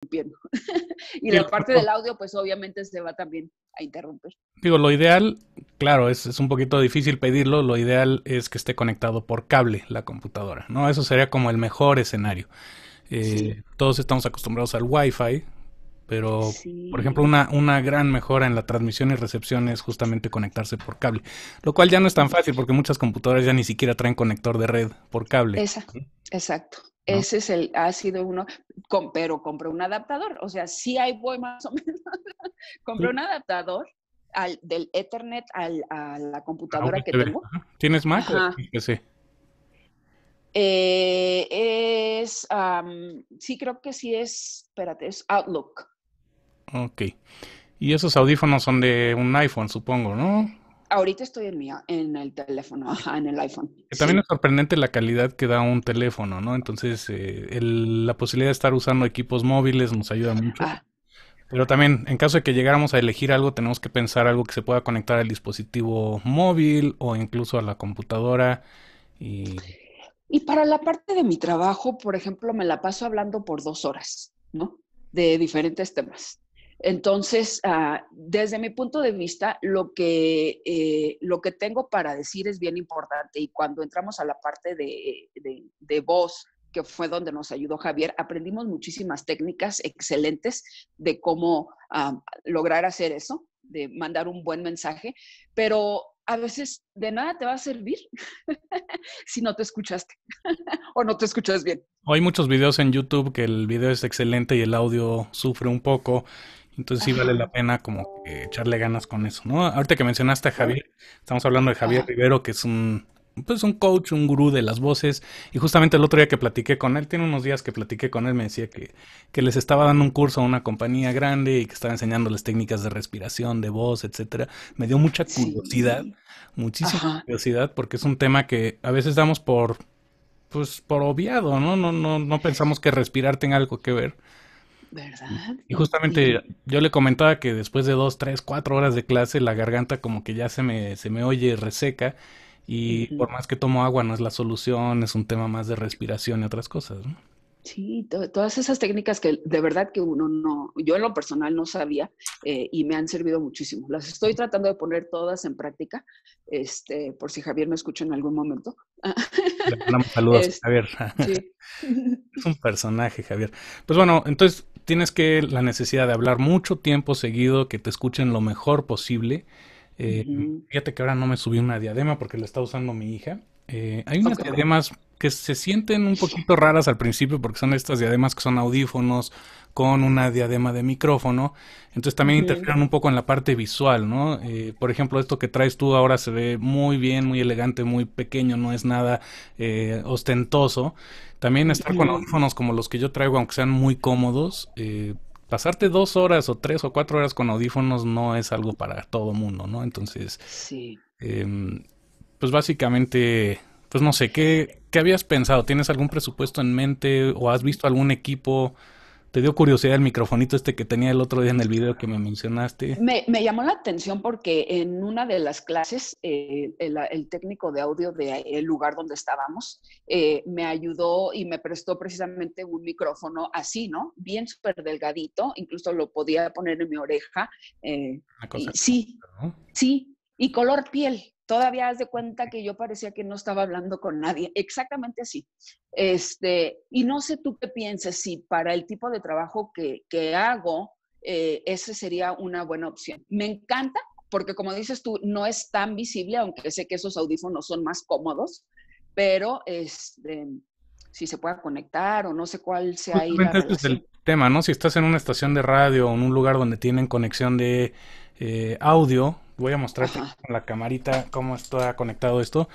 y la parte del audio, pues obviamente se va también a interrumpir. Digo, lo ideal, claro, es, un poquito difícil pedirlo, lo ideal es que esté conectado por cable la computadora, ¿no? Eso sería como el mejor escenario. Eh, todos estamos acostumbrados al Wi-Fi, pero por ejemplo una, una gran mejora en la transmisión y recepción es justamente conectarse por cable, lo cual ya no es tan fácil porque muchas computadoras ya ni siquiera traen conector de red por cable. Esa, exacto. Ese es el, ha sido uno, pero compré un adaptador, o sea, sí hay, voy más o menos. compré un adaptador al, del Ethernet al, a la ah, computadora que tengo. ¿Tienes Mac? Sí. Eh, es, sí creo que sí es, espérate, es Outlook. Ok. Y esos audífonos son de un iPhone, supongo, ¿no? ahorita estoy en, mi, en el teléfono, en el iPhone. También es sorprendente la calidad que da un teléfono, ¿no? Entonces, eh, la posibilidad de estar usando equipos móviles nos ayuda mucho. Ah. Pero también, en caso de que llegáramos a elegir algo, tenemos que pensar algo que se pueda conectar al dispositivo móvil o incluso a la computadora. y para la parte de mi trabajo, por ejemplo, me la paso hablando por dos horas, ¿no? De diferentes temas. Entonces, ah, desde mi punto de vista, lo que, eh, lo que tengo para decir es bien importante y cuando entramos a la parte de, voz, que fue donde nos ayudó Javier, aprendimos muchísimas técnicas excelentes de cómo ah, lograr hacer eso, de mandar un buen mensaje, pero a veces de nada te va a servir si no te escuchaste o no te escuchas bien. Hay muchos videos en YouTube que el video es excelente y el audio sufre un poco entonces sí vale la pena como que echarle ganas con eso, ¿no? Ahorita que mencionaste a Javier, estamos hablando de Javier Rivero, que es un pues un coach, un gurú de las voces. Y justamente el otro día que platiqué con él, tiene unos días que platiqué con él, me decía que, que les estaba dando un curso a una compañía grande y que estaba enseñándoles técnicas de respiración, de voz, etcétera. Me dio mucha curiosidad, muchísima curiosidad, porque es un tema que a veces damos por pues por obviado, ¿no? No, no, no pensamos que respirar tenga algo que ver. Y justamente yo le comentaba que después de dos, tres, cuatro horas de clase la garganta como que ya se me, se me oye reseca y por más que tomo agua no es la solución, es un tema más de respiración y otras cosas, ¿no? Sí, todas esas técnicas que de verdad que uno no, yo en lo personal no sabía eh, y me han servido muchísimo. Las estoy tratando de poner todas en práctica, este, por si Javier me escucha en algún momento. Le saludos, a este, Javier. Es un personaje, Javier. Pues bueno, entonces tienes que la necesidad de hablar mucho tiempo seguido, que te escuchen lo mejor posible. Eh, fíjate que ahora no me subí una diadema porque la está usando mi hija. Eh, hay unas diademas que se sienten un poquito raras al principio porque son estas diademas que son audífonos con una diadema de micrófono. Entonces también interfieren un poco en la parte visual, ¿no? Eh, por ejemplo, esto que traes tú ahora se ve muy bien, muy elegante, muy pequeño, no es nada eh, ostentoso. También estar con audífonos como los que yo traigo, aunque sean muy cómodos, eh, pasarte dos horas o tres o cuatro horas con audífonos no es algo para todo mundo, ¿no? Entonces... Sí. Em, pues básicamente, pues no sé, ¿qué, ¿qué habías pensado? ¿Tienes algún presupuesto en mente o has visto algún equipo? ¿Te dio curiosidad el microfonito este que tenía el otro día en el video que me mencionaste? Me, llamó la atención porque en una de las clases, eh, el, técnico de audio del lugar donde estábamos eh, me ayudó y me prestó precisamente un micrófono así, ¿no? Bien súper delgadito, incluso lo podía poner en mi oreja. Eh, y, sí, sí, y color piel. Todavía haz de cuenta que yo parecía que no estaba hablando con nadie, exactamente así. Este, y no sé tú qué piensas, si para el tipo de trabajo que, que hago, eh, esa sería una buena opción. Me encanta porque como dices tú, no es tan visible, aunque sé que esos audífonos son más cómodos, pero este, si se pueda conectar o no sé cuál sea ahí. este es el tema, ¿no? Si estás en una estación de radio o en un lugar donde tienen conexión de eh, audio. Voy a mostrar con la camarita cómo está conectado esto.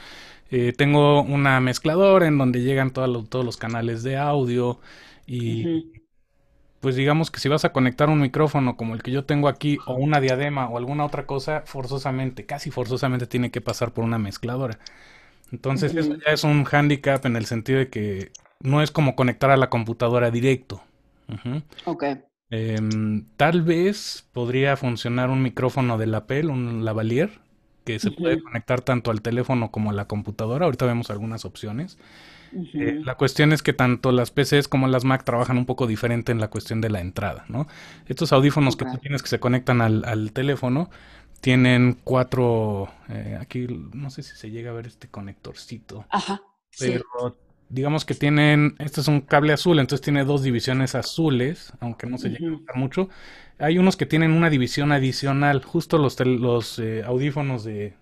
Eh, tengo una mezcladora en donde llegan todos los, canales de audio y pues digamos que si vas a conectar un micrófono como el que yo tengo aquí o una diadema o alguna otra cosa, forzosamente, casi forzosamente tiene que pasar por una mezcladora. Entonces eso ya es un handicap en el sentido de que no es como conectar a la computadora directo. Em, tal vez podría funcionar un micrófono de lapel, un lavalier, que se puede conectar tanto al teléfono como a la computadora. Ahorita vemos algunas opciones. Eh, la cuestión es que tanto las PCs como las Mac trabajan un poco diferente en la cuestión de la entrada, Estos audífonos que tú tienes que se conectan al, teléfono tienen cuatro, eh, aquí no sé si se llega a ver este conectorcito. Ajá digamos que tienen, este es un cable azul, entonces tiene dos divisiones azules, aunque no se llega a mucho. Hay unos que tienen una división adicional, justo los, los eh, audífonos de,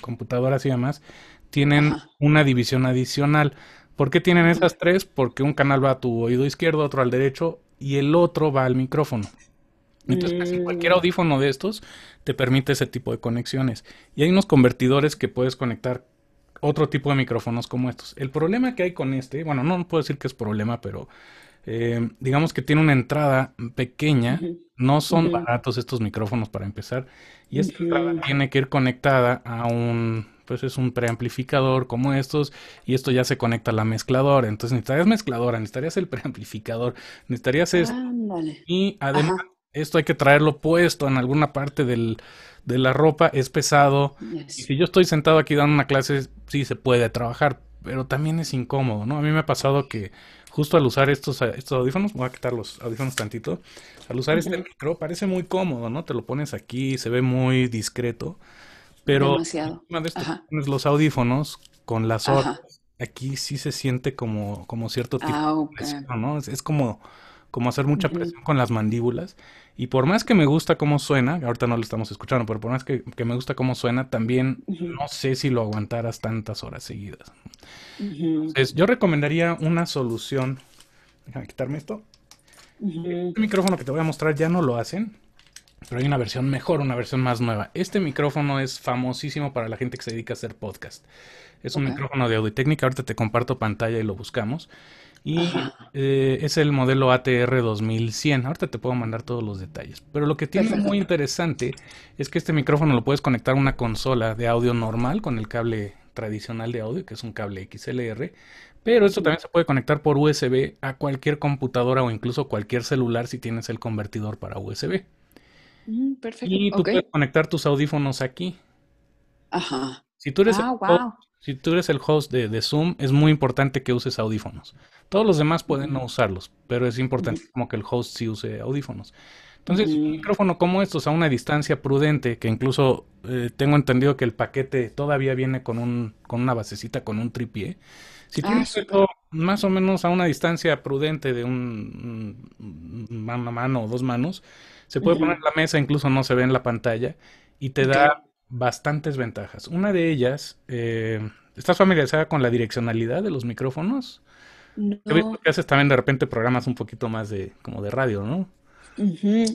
computadoras y demás, tienen una división adicional. ¿Por qué tienen esas tres? Porque un canal va a tu oído izquierdo, otro al derecho y el otro va al micrófono. Entonces, casi cualquier mm. audífono de estos te permite ese tipo de conexiones. Y hay unos convertidores que puedes conectar otro tipo de micrófonos como estos. El problema que hay con este, bueno, no puedo decir que es problema, pero eh, digamos que tiene una entrada pequeña. No son baratos estos micrófonos para empezar. Y esta entrada tiene que ir conectada a un, pues es un preamplificador como estos. Y esto ya se conecta a la mezcladora. Entonces necesitarías mezcladora, necesitarías el preamplificador, necesitarías esto. y además, esto hay que traerlo puesto en alguna parte del de la ropa es pesado. Y si yo estoy sentado aquí dando una clase, sí se puede trabajar, pero también es incómodo, ¿no? A mí me ha pasado que justo al usar estos, eh, estos audífonos, voy a quitar los audífonos tantito, al usar este micro parece muy cómodo, ¿no? Te lo pones aquí, se ve muy discreto, pero una vez pones los audífonos con las horas, aquí sí se siente como, como cierto tipo ah, ¿no? es como como hacer mucha presión con las mandíbulas. Y por más que me gusta cómo suena, ahorita no lo estamos escuchando, pero por más que, me gusta cómo suena, también no sé si lo aguantaras tantas horas seguidas. yo recomendaría una solución. Déjame quitarme esto. Este micrófono que te voy a mostrar ya no lo hacen, pero hay una versión mejor, una versión más nueva. Este micrófono es famosísimo para la gente que se dedica a hacer podcast. Es un micrófono de audio Ahorita te comparto pantalla y lo buscamos. Y eh, es el modelo ATR 2100. Ahorita te puedo mandar todos los detalles. Pero lo que tiene muy interesante es que este micrófono lo puedes conectar a una consola de audio normal con el cable tradicional de audio, que es un cable XLR. Pero esto también se puede conectar por USB a cualquier computadora o incluso cualquier celular si tienes el convertidor para USB. Mm, perfecto. Y tú puedes conectar tus audífonos aquí. Ajá. Ah, si tú eres, el, host, de, Zoom, es muy importante que uses audífonos. Todos los demás pueden no mm. usarlos, pero es importante como que el host sí use audífonos. Entonces, mm. un micrófono como estos a una distancia prudente, que incluso eh, tengo entendido que el paquete todavía viene con, con una basecita, con un tripié. Si ah, tienes esto más o menos a una distancia prudente de un, mano a mano o dos manos, se puede poner en la mesa, incluso no se ve en la pantalla, y te da bastantes ventajas. Una de ellas, eh, ¿estás familiarizada con la direccionalidad de los micrófonos? No. haces también de repente programas un poquito más de como de radio, ¿no?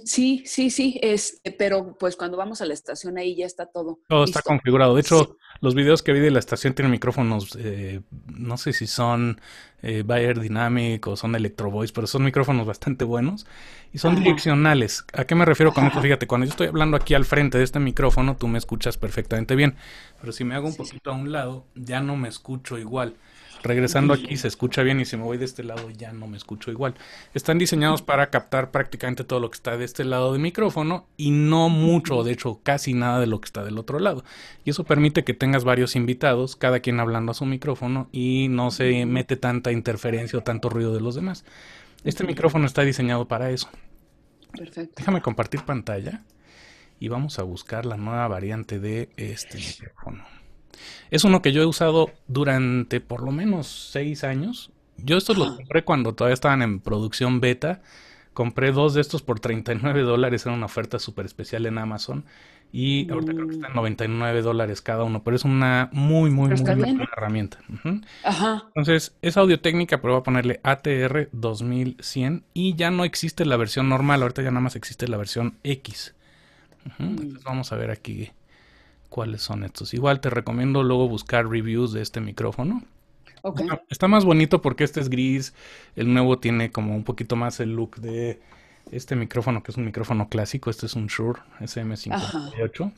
Sí, sí, sí, este, pero pues cuando vamos a la estación ahí ya está todo. Todo está configurado. De hecho, los videos que vi de la estación tienen micrófonos, eh, no sé si son eh, Bayer Dynamic o son Electro Voice, pero son micrófonos bastante buenos y son direccionales. ¿A qué me refiero con esto? Fíjate, cuando yo estoy hablando aquí al frente de este micrófono, tú me escuchas perfectamente bien, pero si me hago un poquito a un lado, ya no me escucho igual. Regresando aquí se escucha bien y si me voy de este lado ya no me escucho igual. Están diseñados para captar prácticamente todo lo que está de este lado del micrófono y no mucho, de hecho casi nada de lo que está del otro lado. Y eso permite que tengas varios invitados, cada quien hablando a su micrófono y no se mete tanta interferencia o tanto ruido de los demás. Este micrófono está diseñado para eso. Perfecto. Déjame compartir pantalla y vamos a buscar la nueva variante de este micrófono. Es uno que yo he usado durante por lo menos 6 años. Yo estos los ah. compré cuando todavía estaban en producción beta. Compré dos de estos por 39 dólares Era una oferta súper especial en Amazon. Y ahorita creo que están 99 mm. dólares cada uno, pero es una muy, muy, muy buena herramienta. Entonces, es audio técnica, pero voy a ponerle ATR 2100 y ya no existe la versión normal, ahorita ya nada más existe la versión X. Entonces, mm. vamos a ver aquí cuáles son estos. Igual te recomiendo luego buscar reviews de este micrófono. está más bonito porque este es gris, el nuevo tiene como un poquito más el look de este micrófono que es un micrófono clásico, este es un Shure SM58.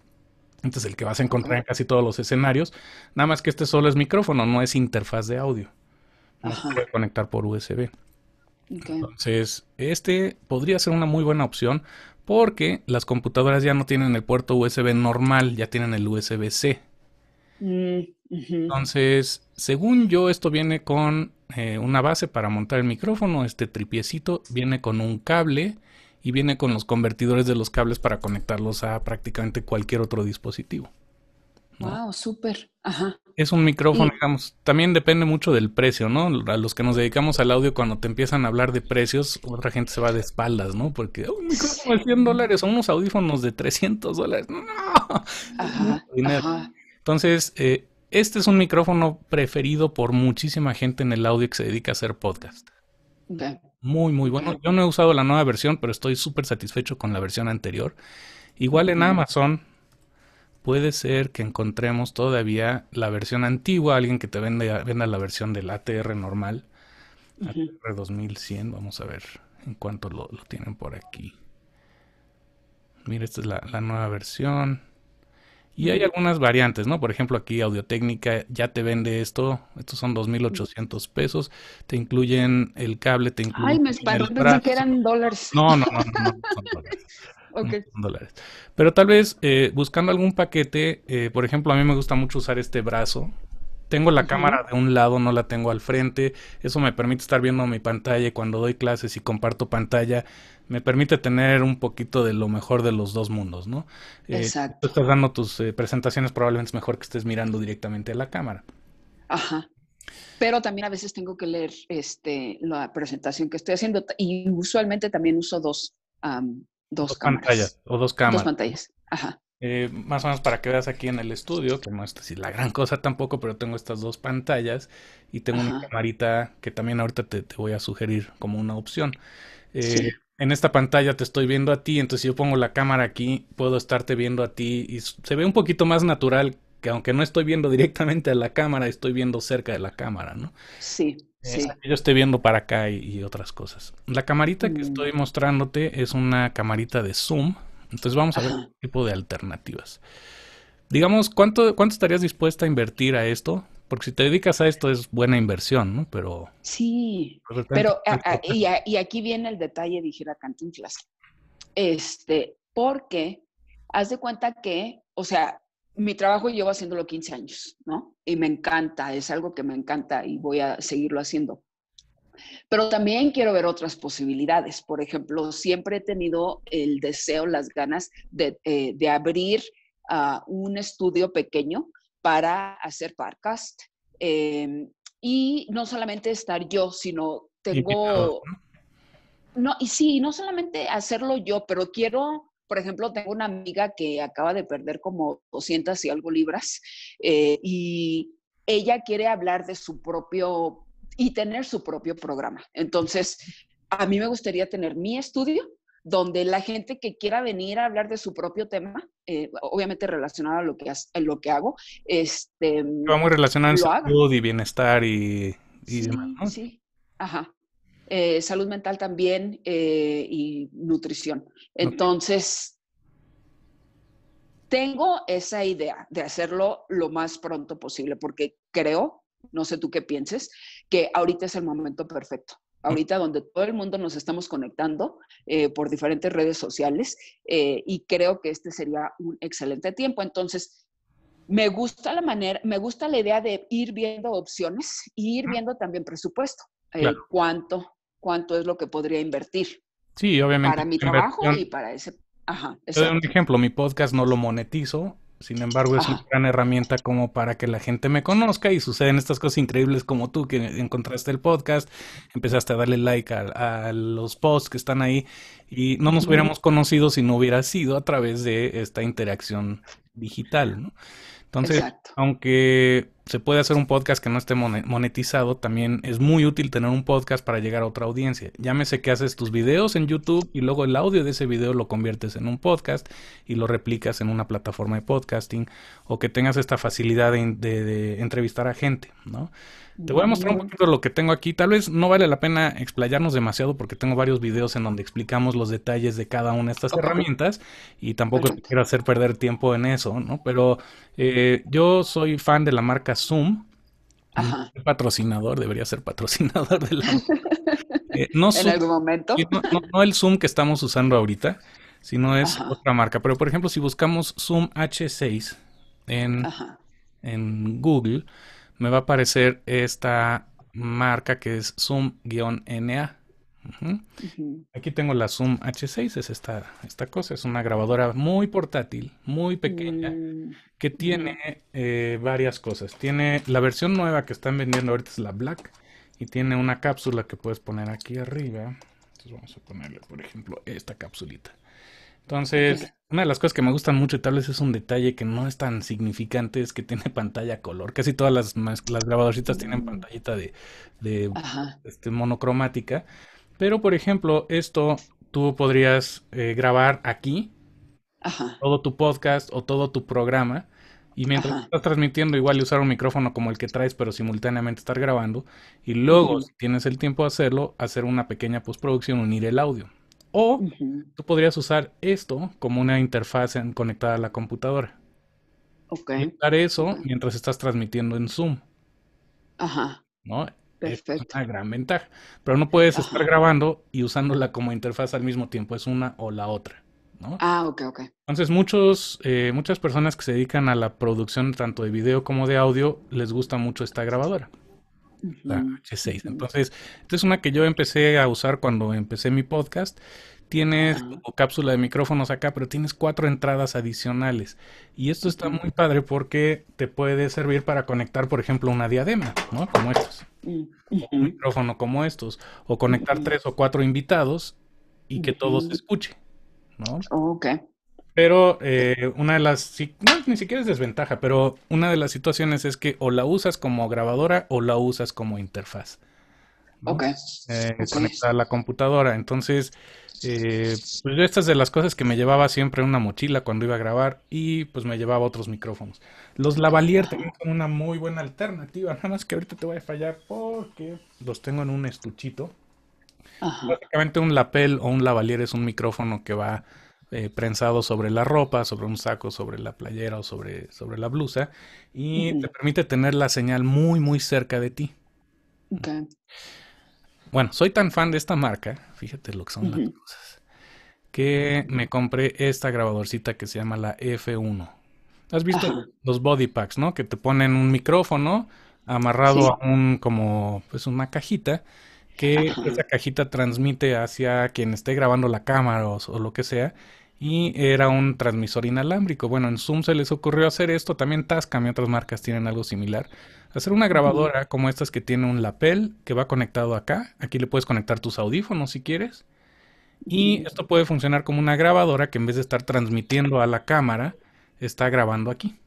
Entonces el que vas a encontrar en casi todos los escenarios, nada más que este solo es micrófono, no es interfaz de audio. No se puede conectar por USB. Entonces, este podría ser una muy buena opción porque las computadoras ya no tienen el puerto USB normal, ya tienen el USB-C. Mm, Entonces, según yo, esto viene con eh, una base para montar el micrófono. Este tripiecito viene con un cable y viene con los convertidores de los cables para conectarlos a prácticamente cualquier otro dispositivo. Wow, súper. Ajá. Es un micrófono, digamos. También depende mucho del precio, ¿no? A los que nos dedicamos al audio, cuando te empiezan a hablar de precios, otra gente se va de espaldas, ¿no? Porque oh, un micrófono de 100 dólares son unos audífonos de 300 dólares. ¡No! Ajá, Entonces, eh, este es un micrófono preferido por muchísima gente en el audio que se dedica a hacer podcast. Muy, muy bueno. Yo no he usado la nueva versión, pero estoy súper satisfecho con la versión anterior. Igual en mm. Amazon puede ser que encontremos todavía la versión antigua, alguien que te venda, venda la versión del ATR normal, ATR 2100, vamos a ver en cuánto lo, tienen por aquí. Mira, esta es la, nueva versión. Y hay algunas variantes, ¿no? Por ejemplo, aquí Audio-Técnica ya te vende esto. Estos son 2.800 pesos. Te incluyen el cable, te Ay, me espantó, que eran dólares. No, no, no, no, Pero tal vez eh, buscando algún paquete, eh, por ejemplo, a mí me gusta mucho usar este brazo. Tengo la cámara de un lado, no la tengo al frente. Eso me permite estar viendo mi pantalla cuando doy clases y comparto pantalla. Me permite tener un poquito de lo mejor de los dos mundos, ¿no? Eh, Exacto. tú estás dando tus presentaciones, probablemente es mejor que estés mirando directamente a la cámara. Ajá pero también a veces tengo que leer este, la presentación que estoy haciendo y usualmente también uso dos, dos, pantallas o dos cámaras. Dos pantallas, ajá. Eh, más o menos para que veas aquí en el estudio, que no es la gran cosa tampoco, pero tengo estas dos pantallas y tengo una camarita que también ahorita te, voy a sugerir como una opción. Eh, en esta pantalla te estoy viendo a ti, entonces si yo pongo la cámara aquí, puedo estarte viendo a ti y se ve un poquito más natural que aunque no estoy viendo directamente a la cámara, estoy viendo cerca de la cámara, ¿no? Sí. Eh, sí. Yo estoy viendo para acá y, otras cosas. La camarita que mm. estoy mostrándote es una camarita de zoom. Entonces vamos a ver tipo de alternativas. Digamos, ¿cuánto, ¿cuánto estarías dispuesta a invertir a esto? Porque si te dedicas a esto es buena inversión, ¿no? Pero... Sí, pues, pero... y, y, aquí viene el detalle, dijera Cantinflas. Este, porque haz de cuenta que, o sea, mi trabajo llevo haciéndolo 15 años, ¿no? Y me encanta, es algo que me encanta y voy a seguirlo haciendo. Pero también quiero ver otras posibilidades. Por ejemplo, siempre he tenido el deseo, las ganas de, eh, abrir ah, un estudio pequeño para hacer podcast. Em, y no solamente estar yo, sino tengo... no, y sí, no solamente hacerlo yo, pero quiero por ejemplo, tengo una amiga que acaba de perder como 200 y algo libras eh, y ella quiere hablar de su propio y tener su propio programa. Entonces, a mí me gustaría tener mi estudio donde la gente que quiera venir a hablar de su propio tema, eh, obviamente relacionado a lo que, lo que hago, este, va muy relacionado salud y bienestar y, demás. ¿no? Sí, ajá. Eh, salud mental también eh, y nutrición. Entonces, tengo esa idea de hacerlo lo más pronto posible porque creo, no sé tú qué pienses, que ahorita es el momento perfecto. Mm. Ahorita donde todo el mundo nos estamos conectando eh, por diferentes redes sociales y creo que este sería un excelente tiempo. Entonces, me gusta la manera, me gusta la idea de ir viendo opciones e ir viendo también presupuesto. cuánto cuánto es lo que podría invertir. Sí, obviamente. Para mi trabajo y para ese... Ajá, un ejemplo, mi podcast no lo monetizo, sin embargo, es una gran herramienta como para que la gente me conozca y suceden estas cosas increíbles como tú que encontraste el podcast, empezaste a darle like a, los posts que están ahí y no nos hubiéramos conocido si no hubiera sido a través de esta interacción digital. Entonces, aunque se puede hacer un podcast que no esté monetizado, también es muy útil tener un podcast para llegar a otra audiencia. Llámese que haces tus videos en YouTube y luego el audio de ese video lo conviertes en un podcast y lo replicas en una plataforma de podcasting o que tengas esta facilidad de, entrevistar a gente, ¿no? Te voy a mostrar un poquito lo que tengo aquí. Tal vez no vale la pena explayarnos demasiado porque tengo varios videos en donde explicamos los detalles de cada una de estas herramientas y tampoco quiero hacer perder tiempo en eso, ¿no? Pero eh, yo soy fan de la marca Zoom. Ajá. Patrocinador, debería ser patrocinador de la. Eh, no en algún momento. No, el Zoom que estamos usando ahorita, sino es otra marca. Pero por ejemplo, si buscamos Zoom H6 en, en Google, me va a aparecer esta marca que es Zoom-NA. Aquí tengo la Zoom H6, es esta, esta cosa, es una grabadora muy portátil, muy pequeña, mm. que tiene eh, varias cosas. Tiene la versión nueva que están vendiendo ahorita es la Black y tiene una cápsula que puedes poner aquí arriba. Entonces vamos a ponerle, por ejemplo, esta cápsulita. Entonces, una de las cosas que me gustan mucho y tal vez es un detalle que no es tan significante es que tiene pantalla color. Casi todas las, las grabadorcitas mm. tienen pantallita de, este, monocromática. Pero, por ejemplo, esto tú podrías eh, grabar aquí todo tu podcast o todo tu programa. Y mientras estás transmitiendo, igual usar un micrófono como el que traes, pero simultáneamente estar grabando. Y luego, si tienes el tiempo de hacerlo, hacer una pequeña postproducción, unir el audio. O tú podrías usar esto como una interfaz conectada a la computadora. Ok. Y usar eso mientras estás transmitiendo en Zoom. Ajá. ¿no? Es una gran ventaja. Pero no puedes estar grabando y usándola como interfaz al mismo tiempo, es una o la otra. ¿no? Ah, ok, ok. Entonces, muchos, eh, muchas personas que se dedican a la producción tanto de video como de audio les gusta mucho esta grabadora la H6. Entonces, esta es una que yo empecé a usar cuando empecé mi podcast. Tienes cápsula de micrófonos acá, pero tienes cuatro entradas adicionales. Y esto está muy padre porque te puede servir para conectar, por ejemplo, una diadema, ¿no? Como estos. O un micrófono como estos. O conectar tres o cuatro invitados y que todos escuchen. escuche, ¿no? Ok. Pero eh, una de las, ni siquiera es desventaja, pero una de las situaciones es que o la usas como grabadora o la usas como interfaz. Ok. Eh, Conecta a la computadora. Entonces, eh, pues yo estas de las cosas que me llevaba siempre una mochila cuando iba a grabar y pues me llevaba otros micrófonos. Los Lavalier también una muy buena alternativa, nada más que ahorita te voy a fallar porque los tengo en un estuchito. Básicamente un lapel o un lavalier es un micrófono que va eh, prensado sobre la ropa, sobre un saco, sobre la playera o sobre, sobre la blusa, y te permite tener la señal muy, muy cerca de ti. Bueno, soy tan fan de esta marca, fíjate lo que son las cosas, que me compré esta grabadorcita que se llama la F1. ¿Has visto los body packs, no? Que te ponen un micrófono amarrado a un, como, pues una cajita, que esa cajita transmite hacia quien esté grabando la cámara o lo que sea, y era un transmisor inalámbrico. Bueno, en Zoom se les ocurrió hacer esto, también Tascam y otras marcas tienen algo similar. Hacer una grabadora como estas que tiene un lapel que va conectado acá, aquí le puedes conectar tus audífonos si quieres. Y esto puede funcionar como una grabadora que en vez de estar transmitiendo a la cámara, está grabando aquí.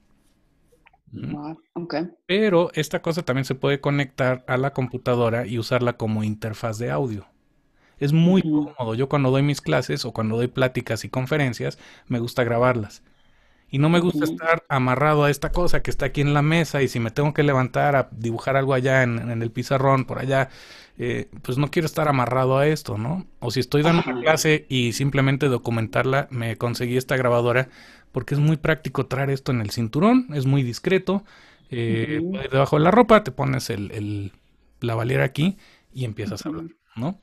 Pero esta cosa también se puede conectar a la computadora y usarla como interfaz de audio. Es muy cómodo. Yo cuando doy mis clases o cuando doy pláticas y conferencias, me gusta grabarlas. Y no me gusta estar amarrado a esta cosa que está aquí en la mesa y si me tengo que levantar a dibujar algo allá en, el pizarrón, por allá, eh, pues no quiero estar amarrado a esto, ¿no? O si estoy dando una clase y simplemente documentarla, me conseguí esta grabadora porque es muy práctico traer esto en el cinturón, es muy discreto. Eh, debajo de la ropa te pones el, la valera aquí y empiezas a hablar, ¿no?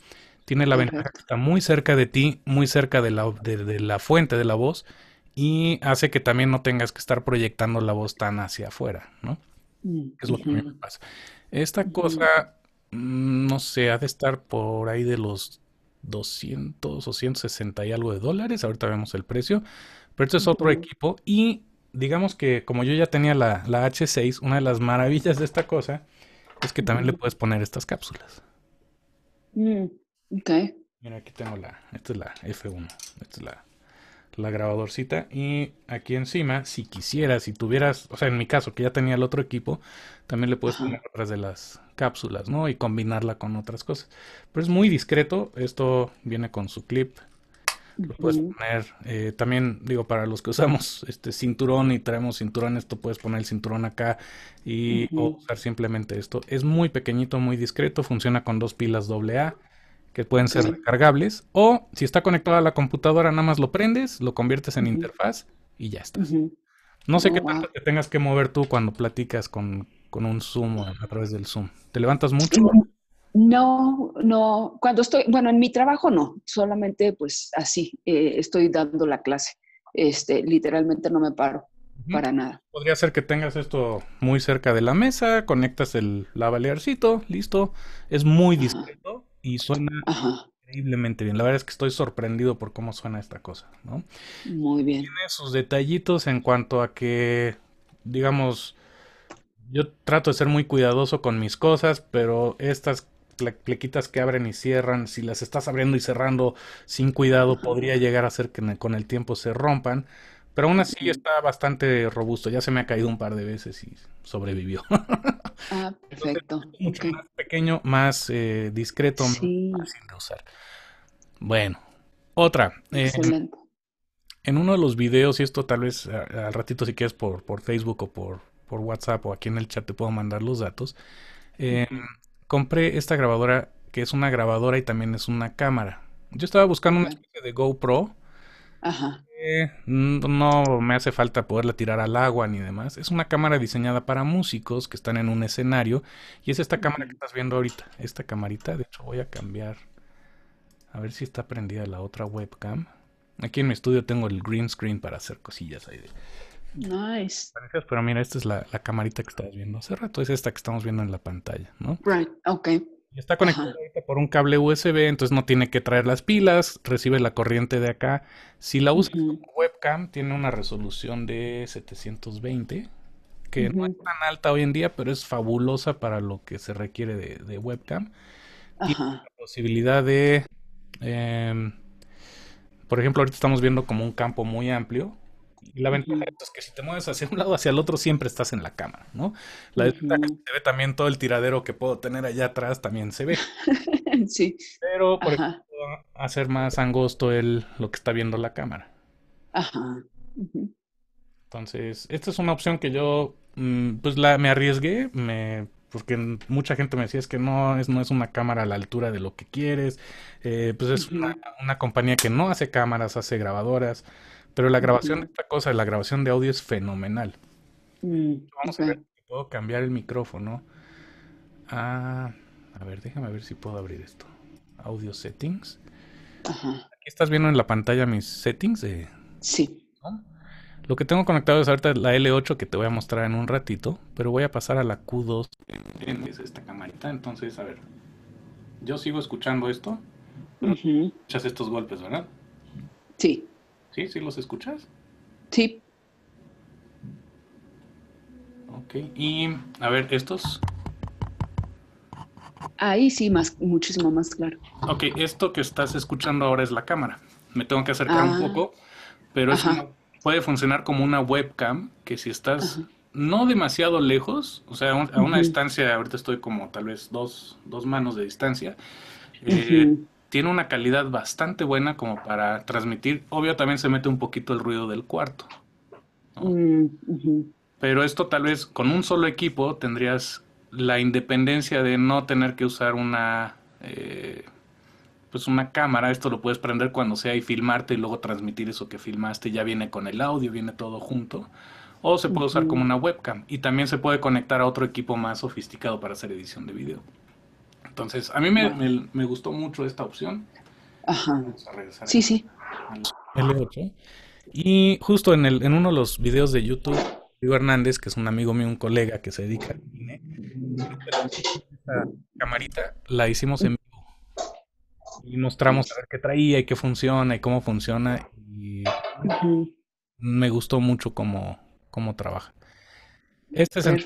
Tiene la ventaja que está muy cerca de ti, muy cerca de la, fuente de la voz y hace que también no tengas que estar proyectando la voz tan hacia afuera, ¿no? es lo que me pasa. Esta cosa, mm, no sé, ha de estar por ahí de los 200 o 160 y algo de dólares, ahorita vemos el precio, pero esto es otro equipo y digamos que como yo ya tenía la, la, H6, una de las maravillas de esta cosa es que también le puedes poner estas cápsulas. Mm. Ok. Mira, aquí tengo la, esta es la F1, esta es la, grabadorcita y aquí encima, si quisieras, si tuvieras, o sea, en mi caso que ya tenía el otro equipo, también le puedes poner otras de las cápsulas, ¿no? Y combinarla con otras cosas. Pero es muy discreto, esto viene con su clip, lo puedes poner. Eh, también, digo, para los que usamos este cinturón y traemos cinturón, esto puedes poner el cinturón acá y o usar simplemente esto. Es muy pequeñito, muy discreto, funciona con dos pilas AA que pueden ser recargables, o si está conectado a la computadora, nada más lo prendes, lo conviertes en interfaz y ya está. No sé qué tanto te tengas que mover tú cuando platicas con, un Zoom a través del Zoom. ¿Te levantas mucho? No, no. Cuando estoy, bueno, en mi trabajo no, solamente pues así, eh, estoy dando la clase. Este, literalmente no me paro para nada. Podría ser que tengas esto muy cerca de la mesa, conectas el lavalearcito, listo. Es muy discreto y suena increíblemente bien. La verdad es que estoy sorprendido por cómo suena esta cosa, ¿no? Muy bien. Tiene sus detallitos en cuanto a que, digamos, yo trato de ser muy cuidadoso con mis cosas, pero estas plequitas que abren y cierran, si las estás abriendo y cerrando sin cuidado, podría llegar a ser que con el tiempo se rompan. Pero aún así está bastante robusto. Ya se me ha caído un par de veces y sobrevivió. Ah, perfecto. mucho más pequeño, más eh, discreto, Bueno, otra. Eh, en, uno de los videos, y esto tal vez al ratito si quieres por, por Facebook o por, WhatsApp o aquí en el chat te puedo mandar los datos. Em, compré esta grabadora que es una grabadora y también es una cámara. Yo estaba buscando una especie de GoPro. Ajá no me hace falta poderla tirar al agua ni demás. Es una cámara diseñada para músicos que están en un escenario. Y es esta cámara que estás viendo ahorita. Esta camarita, de hecho voy a cambiar. A ver si está prendida la otra webcam. Aquí en mi estudio tengo el green screen para hacer cosillas ahí. Nice. Pero mira, esta es la, camarita que estás viendo hace rato. Es esta que estamos viendo en la pantalla, ¿no? Right, ok. Y está conectado por un cable USB, entonces no tiene que traer las pilas, recibe la corriente de acá. Si la usas webcam, tiene una resolución de 720, que no es tan alta hoy en día, pero es fabulosa para lo que se requiere de, webcam. Tiene la posibilidad de... Em, por ejemplo, ahorita estamos viendo como un campo muy amplio la ventaja que si te mueves hacia un lado, hacia el otro, siempre estás en la cámara, ¿no? La que se ve también todo el tiradero que puedo tener allá atrás, también se ve. sí. Pero, por ejemplo, hacer más angosto el, lo que está viendo la cámara. Ajá. Entonces, esta es una opción que yo, mm, pues, la, me arriesgué, me porque mucha gente me decía es que no es, no es una cámara a la altura de lo que quieres. Eh, pues es una, una, compañía que no hace cámaras, hace grabadoras. Pero la grabación, de esta cosa, la grabación de audio es fenomenal. Mm, Vamos a ver si puedo cambiar el micrófono. Ah, a ver, déjame ver si puedo abrir esto. Audio settings. Aquí estás viendo en la pantalla mis settings de. Sí. Lo que tengo conectado es ahorita la L8 que te voy a mostrar en un ratito, pero voy a pasar a la Q2. Es esta camarita, entonces, a ver. Yo sigo escuchando esto. Echas estos golpes, ¿verdad? Sí. ¿Sí? ¿Sí los escuchas? Sí. Ok, y a ver, estos. Ahí sí, más, muchísimo más claro. Ok, esto que estás escuchando ahora es la cámara. Me tengo que acercar un ah. poco, pero eso puede funcionar como una webcam que si estás no demasiado lejos, o sea, a, una distancia, ahorita estoy como tal vez dos, dos manos de distancia, tiene una calidad bastante buena como para transmitir. Obvio también se mete un poquito el ruido del cuarto. Mm, Pero esto tal vez con un solo equipo tendrías la independencia de no tener que usar una eh, pues una cámara. Esto lo puedes prender cuando sea y filmarte y luego transmitir eso que filmaste. Ya viene con el audio, viene todo junto. O se puede usar como una webcam y también se puede conectar a otro equipo más sofisticado para hacer edición de video. Entonces, a mí me, gustó mucho esta opción. Ajá. sí, sí. L8. Y justo en, uno de los videos de YouTube, Diego Hernández, que es un amigo mío, un colega que se dedica al cine, esta camarita la hicimos en vivo. Y mostramos a ver qué traía y qué funciona y cómo funciona. Y me gustó mucho cómo, cómo trabaja. Este es el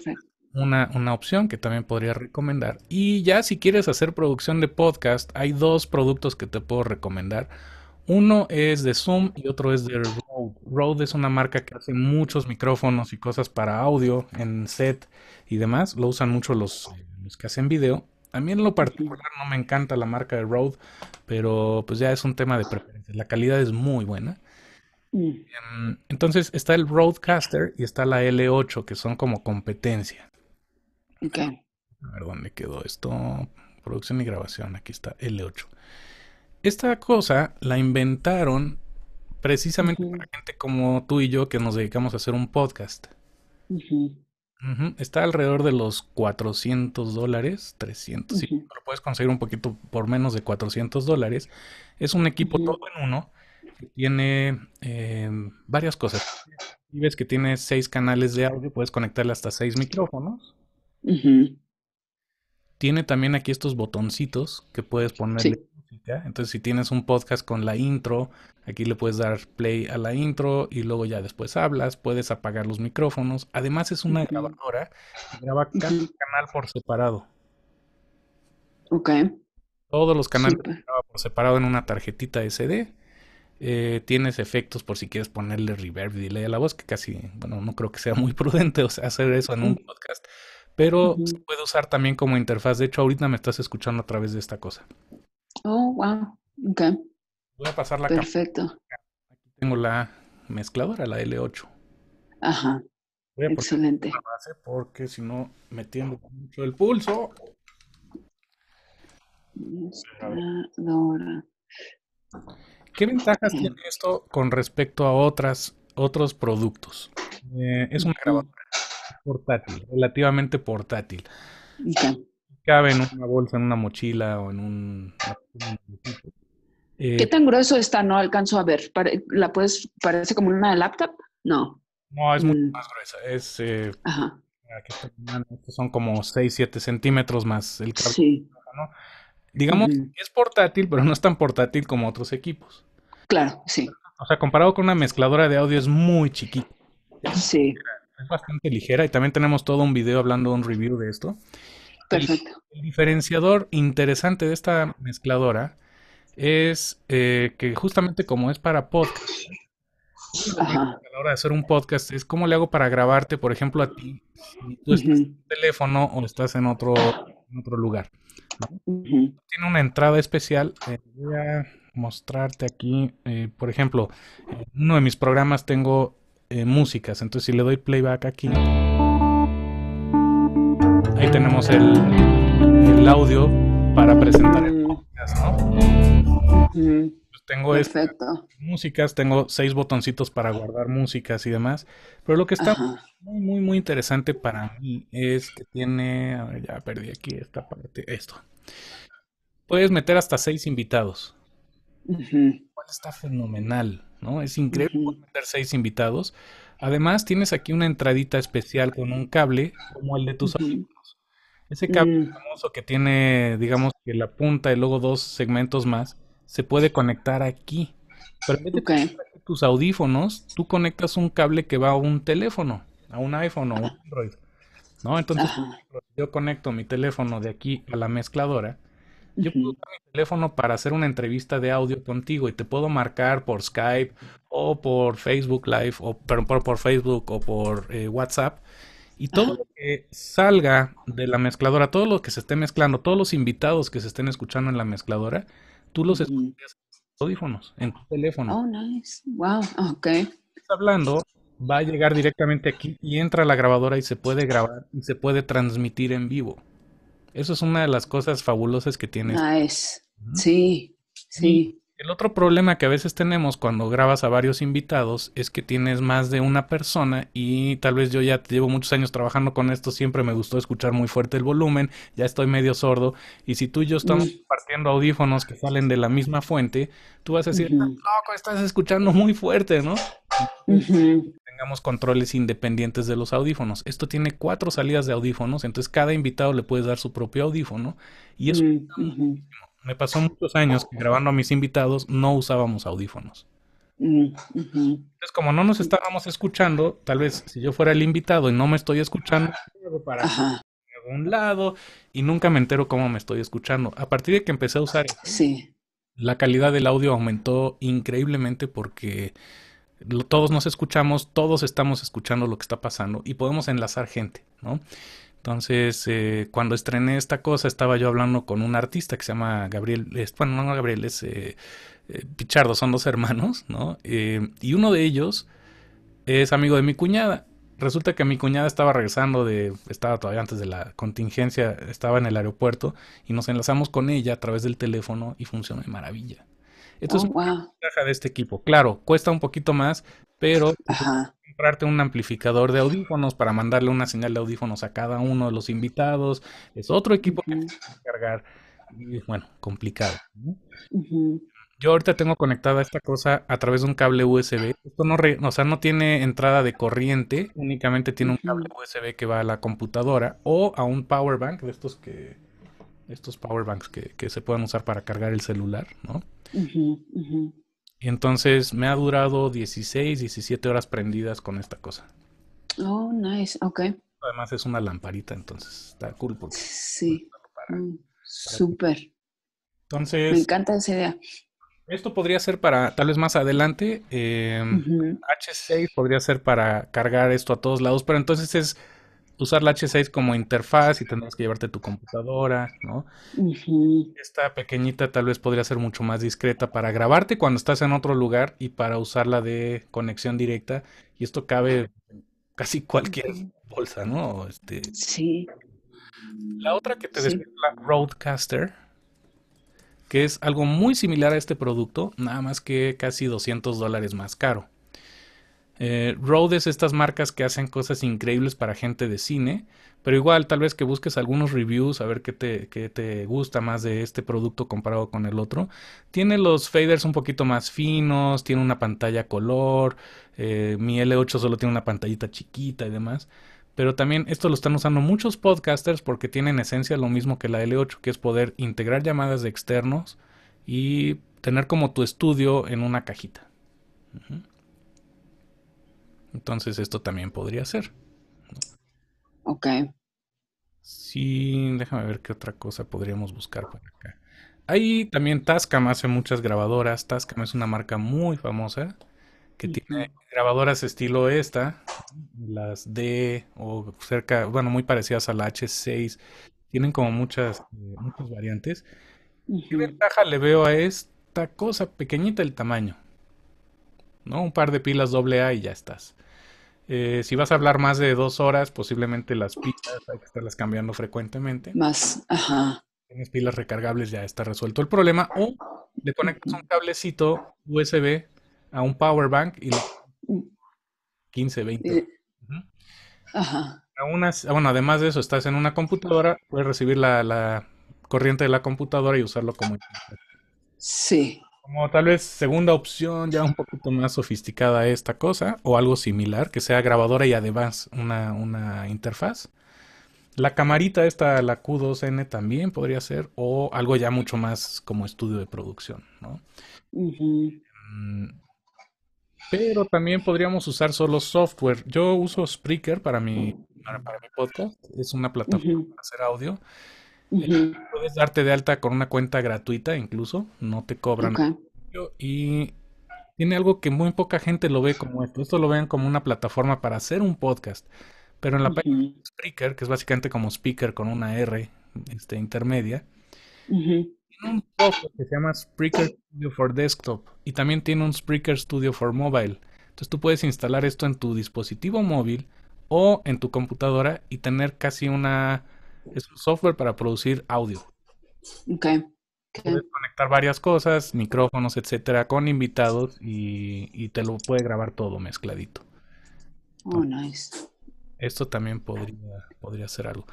una, opción que también podría recomendar. Y ya si quieres hacer producción de podcast, hay dos productos que te puedo recomendar. Uno es de Zoom y otro es de Rode. Rode es una marca que hace muchos micrófonos y cosas para audio en set y demás. Lo usan mucho los, que hacen video. A mí en lo particular no me encanta la marca de Rode, pero pues ya es un tema de preferencia. La calidad es muy buena. Mm. Em, entonces está el Roadcaster y está la L8, que son como competencia. A ver dónde quedó esto. Producción y grabación. Aquí está, L8. Esta cosa la inventaron precisamente para gente como tú y yo que nos dedicamos a hacer un podcast. Está alrededor de los 400 dólares, 300, sí, lo puedes conseguir un poquito por menos de 400 dólares. Es un equipo todo en uno que tiene eh, varias cosas. Y ves que tiene seis canales de audio, puedes conectarle hasta seis micrófonos. Tiene también aquí estos botoncitos que puedes ponerle Entonces, si tienes un podcast con la intro, aquí le puedes dar play a la intro y luego ya después hablas, puedes apagar los micrófonos. Además, es una grabadora que graba cada canal por separado. Ok. Todos los canales por separado en una tarjetita SD eh, tienes efectos por si quieres ponerle reverb, y delay a la voz, que casi, bueno, no creo que sea muy prudente o sea, hacer eso en un podcast pero se puede usar también como interfaz. De hecho, ahorita me estás escuchando a través de esta cosa. Oh, wow. Ok. Voy a pasar la Perfecto. Aquí tengo la mezcladora, la L8. Ajá. Voy a Excelente. La base porque si no metiendo mucho el pulso. Mezcladora. ¿Qué ventajas tiene esto con respecto a otras, otros productos? Eh, es una grabadora portátil, relativamente portátil. Cabe en una bolsa, en una mochila o en un... Eh, ¿Qué tan grueso está? No alcanzo a ver. ¿La puedes, parece como una laptop? No. No, es mucho mm. más gruesa. Es, eh, Ajá. son como 6, 7 centímetros más el Sí. Digamos, que es portátil, pero no es tan portátil como otros equipos. Claro, sí. O sea, comparado con una mezcladora de audio es muy chiquita. Sí es bastante ligera y también tenemos todo un video hablando de un review de esto. Perfecto. El, diferenciador interesante de esta mezcladora es eh, que justamente como es para podcast, a la hora de hacer un podcast es cómo le hago para grabarte, por ejemplo, a ti, si tú estás en un teléfono o estás en otro, otro lugar. Tiene una entrada especial. Eh, voy a mostrarte aquí, eh, por ejemplo, en uno de mis programas tengo eh, músicas. Entonces si le doy playback aquí, ahí tenemos el, el audio para presentar ¿no? Pues tengo estas músicas, tengo seis botoncitos para guardar músicas y demás. Pero lo que está muy, muy, interesante para mí es que tiene. ya perdí aquí esta parte. Esto. Puedes meter hasta seis invitados está fenomenal, ¿no? Es increíble tener seis invitados. Además, tienes aquí una entradita especial con un cable, como el de tus audífonos Ese cable mm. famoso que tiene, digamos, que la punta y luego dos segmentos más, se puede conectar aquí. Pero tus audífonos, tú conectas un cable que va a un teléfono, a un iPhone o un Android. ¿No? Entonces, yo conecto mi teléfono de aquí a la mezcladora yo puedo usar mi teléfono para hacer una entrevista de audio contigo y te puedo marcar por Skype o por Facebook Live o por, Facebook o por eh, WhatsApp. Y todo lo que salga de la mezcladora, todo lo que se esté mezclando, todos los invitados que se estén escuchando en la mezcladora, tú los escuchas en tus audífonos, en tu teléfono. Oh, nice. Wow, ok. Estás hablando, va a llegar directamente aquí y entra a la grabadora y se puede grabar y se puede transmitir en vivo. Eso es una de las cosas fabulosas que tienes. Ah, es. Sí, sí. El otro problema que a veces tenemos cuando grabas a varios invitados es que tienes más de una persona y tal vez yo ya llevo muchos años trabajando con esto, siempre me gustó escuchar muy fuerte el volumen, ya estoy medio sordo y si tú y yo estamos partiendo audífonos que salen de la misma fuente, tú vas a decir, ah, loco, estás escuchando muy fuerte, ¿no? tengamos controles independientes de los audífonos. Esto tiene cuatro salidas de audífonos, entonces cada invitado le puedes dar su propio audífono y eso mm, me pasó muchos años que grabando a mis invitados no usábamos audífonos. Mm, entonces, como no nos estábamos escuchando, tal vez si yo fuera el invitado y no me estoy escuchando, para un lado y nunca me entero cómo me estoy escuchando. A partir de que empecé a usar, sí. la calidad del audio aumentó increíblemente porque todos nos escuchamos, todos estamos escuchando lo que está pasando y podemos enlazar gente, ¿no? Entonces, eh, cuando estrené esta cosa, estaba yo hablando con un artista que se llama Gabriel, bueno, no Gabriel, es eh, eh, Pichardo, son dos hermanos, ¿no? y uno de ellos es amigo de mi cuñada. Resulta que mi cuñada estaba regresando de, estaba todavía antes de la contingencia, estaba en el aeropuerto y nos enlazamos con ella a través del teléfono y funcionó de maravilla. Esto es oh, una ventaja de este equipo. Claro, cuesta un poquito más, pero comprarte un amplificador de audífonos para mandarle una señal de audífonos a cada uno de los invitados. Es otro equipo que que cargar. Y, bueno, complicado. Yo ahorita tengo conectada esta cosa a través de un cable USB. Esto no, o sea, no tiene entrada de corriente, únicamente tiene un cable USB que va a la computadora o a un power bank de estos que estos power banks que, se puedan usar para cargar el celular, ¿no? Y entonces me ha durado 16, 17 horas prendidas con esta cosa. Oh, nice, ok. Además es una lamparita, entonces está cool. Porque sí, mm, súper. Entonces... Me encanta esa idea. Esto podría ser para, tal vez más adelante, H6 eh, podría ser para cargar esto a todos lados, pero entonces es usar la H6 como interfaz y tendrás que llevarte tu computadora, ¿no? Esta pequeñita tal vez podría ser mucho más discreta para grabarte cuando estás en otro lugar y para usarla de conexión directa. Y esto cabe en casi cualquier bolsa, ¿no? Este, sí. La otra que te decía es la Roadcaster, que es algo muy similar a este producto, nada más que casi 200 dólares más caro. Eh, Rode es estas marcas que hacen cosas increíbles para gente de cine, pero igual tal vez que busques algunos reviews a ver qué te, te gusta más de este producto comparado con el otro. Tiene los faders un poquito más finos, tiene una pantalla color, eh, mi L8 solo tiene una pantallita chiquita y demás. Pero también esto lo están usando muchos podcasters porque tienen en esencia lo mismo que la L8, que es poder integrar llamadas de externos y tener como tu estudio en una cajita. Entonces esto también podría ser. Ok. Sí, déjame ver qué otra cosa podríamos buscar por acá. Ahí también Tascam hace muchas grabadoras. Tascam es una marca muy famosa que tiene grabadoras estilo esta, las D o cerca, bueno, muy parecidas a la H6. Tienen como muchas, eh, muchas variantes. ¿Qué ventaja le veo a esta cosa pequeñita el tamaño? ¿No? Un par de pilas AA y ya estás. Eh, si vas a hablar más de dos horas, posiblemente las pilas hay que estarlas cambiando frecuentemente. Más, ajá. Tienes pilas recargables, ya está resuelto el problema. O le conectas un cablecito USB a un power bank y le... 15, 20. Ajá. bueno, además de eso, estás en una computadora, puedes recibir la, la corriente de la computadora y usarlo como. Sí. Como tal vez segunda opción, ya un poquito más sofisticada esta cosa, o algo similar, que sea grabadora y además una, una interfaz. La camarita esta, la Q2N también podría ser, o algo ya mucho más como estudio de producción, ¿no? Mm. Pero también podríamos usar solo software. Yo uso Spreaker para mi, podcast, es una plataforma para hacer audio. Puedes darte de alta con una cuenta gratuita incluso, no te cobran. Y tiene algo que muy poca gente lo ve como esto. Esto lo vean como una plataforma para hacer un podcast. Pero en la Spreaker, que es básicamente como speaker con una R este, intermedia, tiene un podcast que se llama Spreaker Studio for Desktop y también tiene un Spreaker Studio for Mobile. Entonces tú puedes instalar esto en tu dispositivo móvil o en tu computadora y tener casi una es un software para producir audio. Ok. Puedes conectar varias cosas, micrófonos, etcétera, con invitados y, te lo puede grabar todo mezcladito. Oh, nice. Esto también podría, podría ser algo.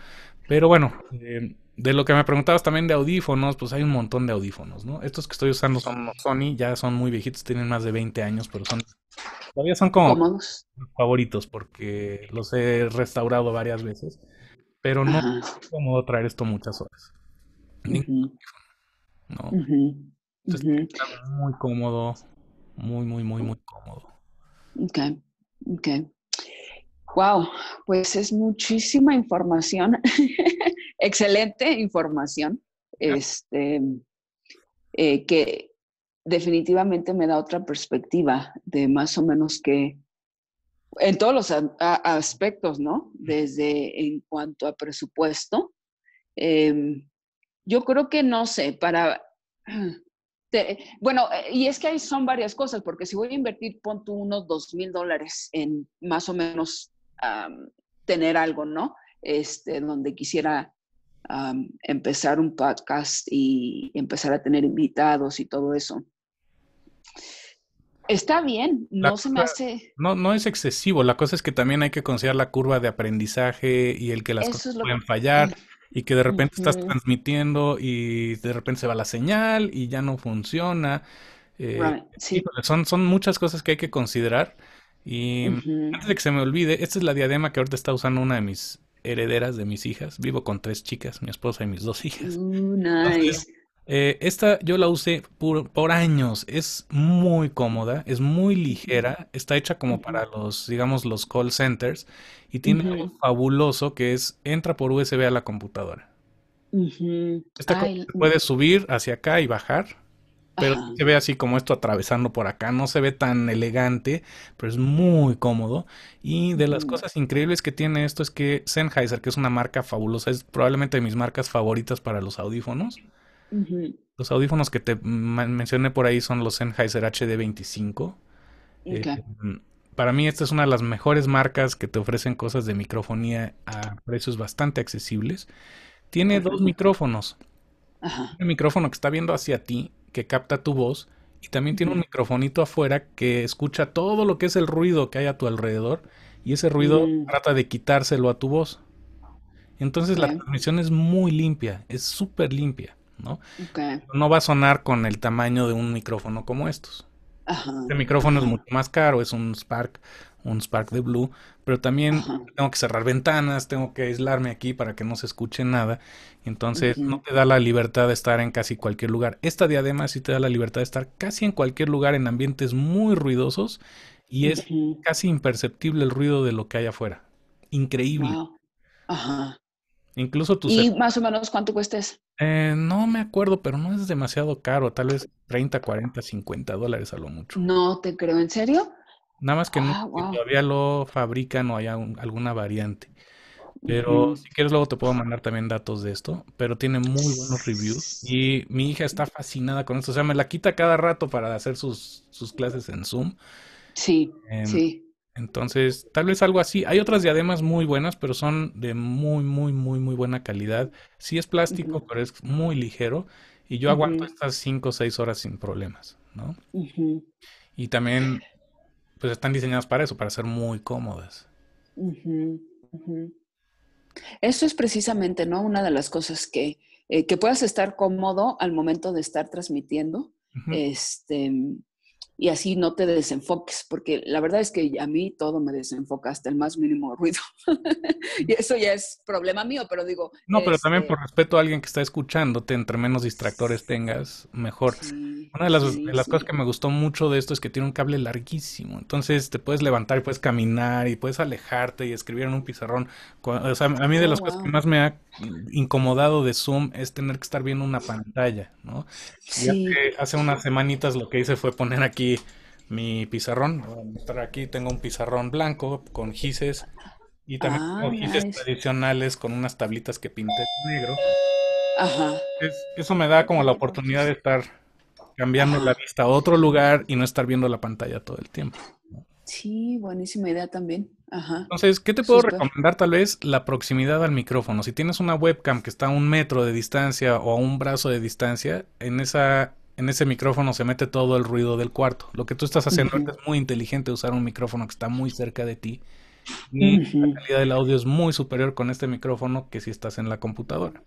Pero bueno, eh, de lo que me preguntabas también de audífonos, pues hay un montón de audífonos, ¿no? Estos que estoy usando son Sony, ya son muy viejitos, tienen más de 20 años, pero son todavía son como favoritos porque los he restaurado varias veces pero no es cómodo traer esto muchas horas. No. muy cómodo, muy, muy, muy, muy cómodo. Ok, ok. Wow, pues es muchísima información, excelente información, este, eh, que definitivamente me da otra perspectiva de más o menos que en todos los aspectos, ¿no? Desde en cuanto a presupuesto. Em, yo creo que no sé, para... bueno, eh, y es que ahí son varias cosas, porque si voy a invertir, pon unos dos mil dólares en más o menos tener algo, ¿no? Este, donde quisiera empezar un podcast y empezar a tener invitados y todo eso. Está bien, no se me hace... No, no es excesivo, la cosa es que también hay que considerar la curva de aprendizaje y el que las cosas pueden fallar y que de repente estás transmitiendo y de repente se va la señal y ya no funciona. Eh, sí. son, son muchas cosas que hay que considerar. Y antes de que se me olvide, esta es la diadema que ahorita está usando una de mis herederas de mis hijas. Vivo con tres chicas, mi esposa y mis dos hijas. Eh, esta yo la usé por, años. Es muy cómoda, es muy ligera. Está hecha como para los, digamos, los call centers. Y tiene algo fabuloso que es entra por USB a la computadora. puede subir hacia acá y bajar. Pero se ve así como esto atravesando por acá, no se ve tan elegante, pero es muy cómodo. Y de las cosas increíbles que tiene esto es que Sennheiser, que es una marca fabulosa, es probablemente de mis marcas favoritas para los audífonos, los audífonos que te mencioné por ahí son los Sennheiser HD25. Eh, mm, para mí esta es una de las mejores marcas que te ofrecen cosas de microfonía a precios bastante accesibles. Tiene dos micrófonos. Ajá. Un micrófono que está viendo hacia ti, que capta tu voz, y también tiene un microfonito afuera que escucha todo lo que es el ruido que hay a tu alrededor, y ese ruido mm. trata de quitárselo a tu voz. Entonces la transmisión es muy limpia, es súper limpia. ¿no? va a sonar con el tamaño de un micrófono como estos. Este micrófono es mucho más caro, es un Spark, un Spark de Blue, pero también tengo que cerrar ventanas, tengo que aislarme aquí para que no se escuche nada. Entonces no te da la libertad de estar en casi cualquier lugar. Esta diadema sí te da la libertad de estar casi en cualquier lugar en ambientes muy ruidosos y es casi imperceptible el ruido de lo que hay afuera. Increíble. Ajá. Incluso tú ¿Y más o menos cuánto cuestes eh, no me acuerdo, pero no es demasiado caro, tal vez 30, 40, 50 dólares a lo mucho. No te creo, ¿en serio? Nada más que ah, todavía lo fabrican o hay alguna variante. Pero mm. si quieres luego te puedo mandar también datos de esto, pero tiene muy buenos reviews y mi hija está fascinada con esto, o sea, me la quita cada rato para hacer sus, sus clases en Zoom. Sí, em, sí. Entonces, tal vez algo así. Hay otras diademas muy buenas, pero son de muy, muy, muy, muy buena calidad. Sí es plástico, pero es muy ligero. Y yo aguanto estas cinco o seis horas sin problemas, ¿no? Y también, pues están diseñadas para eso, para ser muy cómodas. Eso es precisamente, ¿no? Una de las cosas que, eh, que puedas estar cómodo al momento de estar transmitiendo. Este y así no te desenfoques, porque la verdad es que a mí todo me desenfoca hasta el más mínimo ruido. y eso ya es problema mío, pero digo... No, pero también este por respeto a alguien que está escuchándote, entre menos distractores tengas, mejor. Una de las, cosas que me gustó mucho de esto es que tiene un cable larguísimo, entonces te puedes levantar y puedes caminar y puedes alejarte y escribir en un pizarrón. a mí de las oh, cosas que más me ha incomodado de Zoom es tener que estar viendo una pantalla, ¿no? hace unas semanitas lo que hice fue poner aquí mi pizarrón. aquí, tengo un pizarrón blanco con gises y también con ah, gises tradicionales con unas tablitas que pinté negro. eso me da como la oportunidad de estar cambiando la vista a otro lugar y no estar viendo la pantalla todo el tiempo. Sí, buenísima idea también. Entonces, ¿qué te puedo recomendar? Tal vez la proximidad al micrófono. Si tienes una webcam que está a un metro de distancia o a un brazo de distancia, en esa en ese micrófono se mete todo el ruido del cuarto. Lo que tú estás haciendo es muy inteligente usar un micrófono que está muy cerca de ti. Y la calidad del audio es muy superior con este micrófono que si estás en la computadora.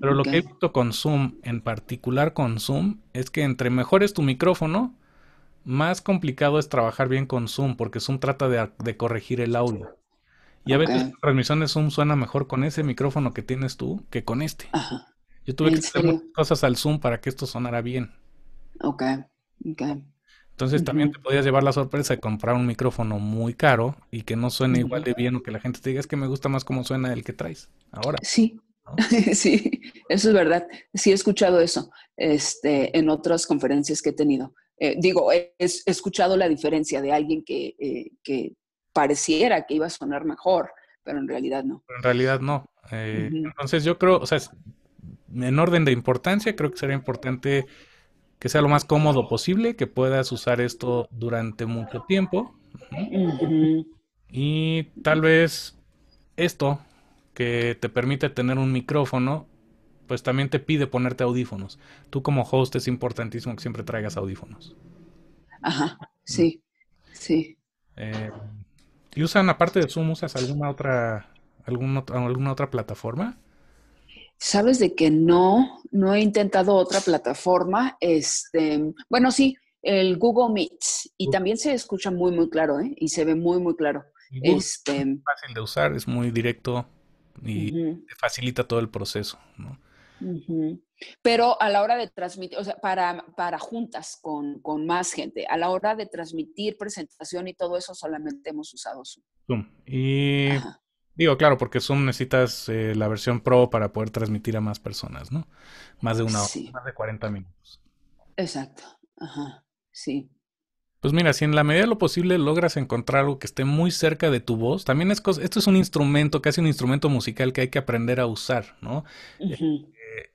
Pero lo que he visto con Zoom, en particular con Zoom, es que entre mejor es tu micrófono, más complicado es trabajar bien con Zoom, porque Zoom trata de, corregir el audio. Y a veces la transmisión de Zoom suena mejor con ese micrófono que tienes tú que con este. Ajá. Yo tuve que hacer muchas cosas al Zoom para que esto sonara bien. Ok, ok. Entonces también te podías llevar la sorpresa de comprar un micrófono muy caro y que no suene igual de bien o que la gente te diga es que me gusta más cómo suena el que traes ahora. Sí, sí, eso es verdad. Sí he escuchado eso este, en otras conferencias que he tenido. Eh, digo, he, escuchado la diferencia de alguien eh, que, pareciera que iba a sonar mejor, pero en realidad no. en realidad no. Eh, entonces yo creo, o sea, en orden de importancia, creo que sería importante que sea lo más cómodo posible, que puedas usar esto durante mucho tiempo. Y tal vez esto que te permite tener un micrófono, pues también te pide ponerte audífonos. Tú como host es importantísimo que siempre traigas audífonos. Ajá, sí, sí. Eh, ¿Y usan, aparte de Zoom, usas alguna otra, alguna, alguna otra plataforma? Sabes de que no, no he intentado otra plataforma. Este, bueno, sí, el Google Meets. Y también se escucha muy, muy claro, ¿eh? Y se ve muy, muy claro. este, es fácil de usar, es muy directo y facilita todo el proceso, ¿no? Pero a la hora de transmitir, o sea, para, juntas con, más gente, a la hora de transmitir presentación y todo eso, solamente hemos usado Zoom. Zoom. Y Digo, claro, porque Zoom necesitas eh, la versión Pro para poder transmitir a más personas, ¿no? Más de una hora, más de 40 minutos. Exacto, ajá, sí. Pues mira, si en la medida de lo posible logras encontrar algo que esté muy cerca de tu voz, también es esto es un instrumento, casi un instrumento musical que hay que aprender a usar, ¿no? Eh, eh,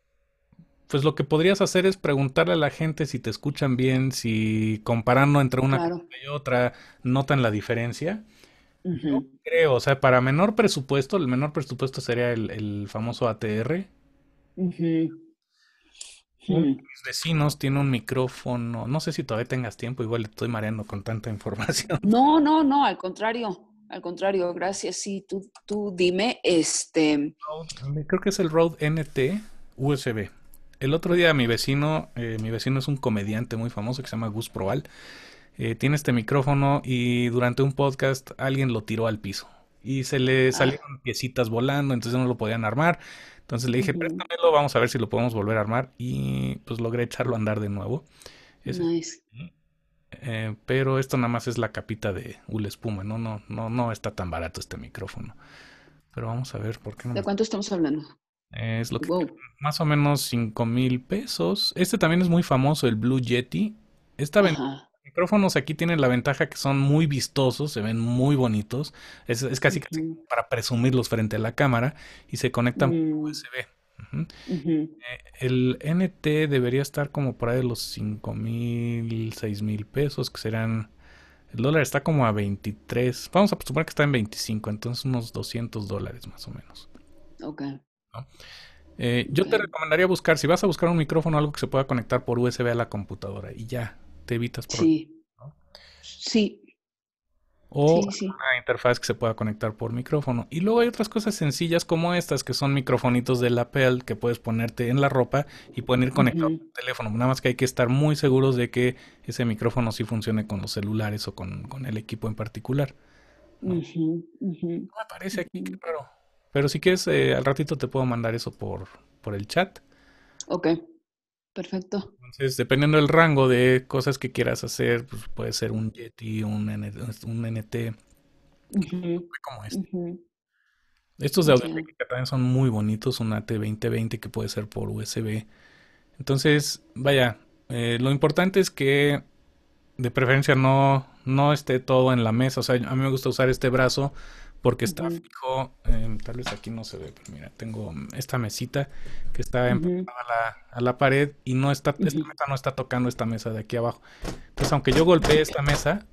pues lo que podrías hacer es preguntarle a la gente si te escuchan bien, si comparando entre una y otra notan la diferencia creo, o sea, para menor presupuesto, el menor presupuesto sería el, el famoso ATR. Mis vecinos tienen un micrófono. No sé si todavía tengas tiempo, igual estoy mareando con tanta información. No, no, no, al contrario. Al contrario, gracias. Sí, tú, tú dime, este. Creo que es el Rode NT USB. El otro día mi vecino, eh, mi vecino es un comediante muy famoso que se llama Gus Proal, eh, tiene este micrófono y durante un podcast alguien lo tiró al piso y se le ah. salieron piecitas volando, entonces no lo podían armar. Entonces le dije, préstamelo, vamos a ver si lo podemos volver a armar y pues logré echarlo a andar de nuevo. Eh, pero esto nada más es la capita de Ulespuma espuma, no, no, no, no está tan barato este micrófono. Pero vamos a ver por qué no. ¿De cuánto estamos hablando? Es lo que más o menos 5 mil pesos. Este también es muy famoso, el Blue Yeti. Esta micrófonos aquí tienen la ventaja que son muy vistosos, se ven muy bonitos. Es, casi, para presumirlos frente a la cámara y se conectan por mm. USB. Eh, el NT debería estar como por ahí de los 5 mil, 6 mil pesos, que serán... El dólar está como a 23. Vamos a suponer que está en 25, entonces unos 200 dólares más o menos. Ok. Eh, yo te recomendaría buscar, si vas a buscar un micrófono, algo que se pueda conectar por USB a la computadora y ya evitas por Sí. Sí. O una interfaz que se pueda conectar por micrófono. Y luego hay otras cosas sencillas como estas, que son microfonitos de lapel que puedes ponerte en la ropa y pueden ir conectados al teléfono. Nada más que hay que estar muy seguros de que ese micrófono sí funcione con los celulares o con, el equipo en particular. ¿no? me parece aquí, qué raro. Pero si quieres, eh, al ratito te puedo mandar eso por, por el chat. Ok, perfecto. Entonces, dependiendo del rango de cosas que quieras hacer, pues puede ser un Yeti, un, un NT, como este. Estos de audio también son muy bonitos, un AT2020 que puede ser por USB. Entonces, vaya, eh, lo importante es que de preferencia no, no esté todo en la mesa. O sea, a mí me gusta usar este brazo porque está fijo. Em, tal vez aquí no se ve, pero mira, tengo esta mesita que está uh a la, pared y no está, esta mesa no está tocando esta mesa de aquí abajo. Entonces, aunque yo golpee esta mesa,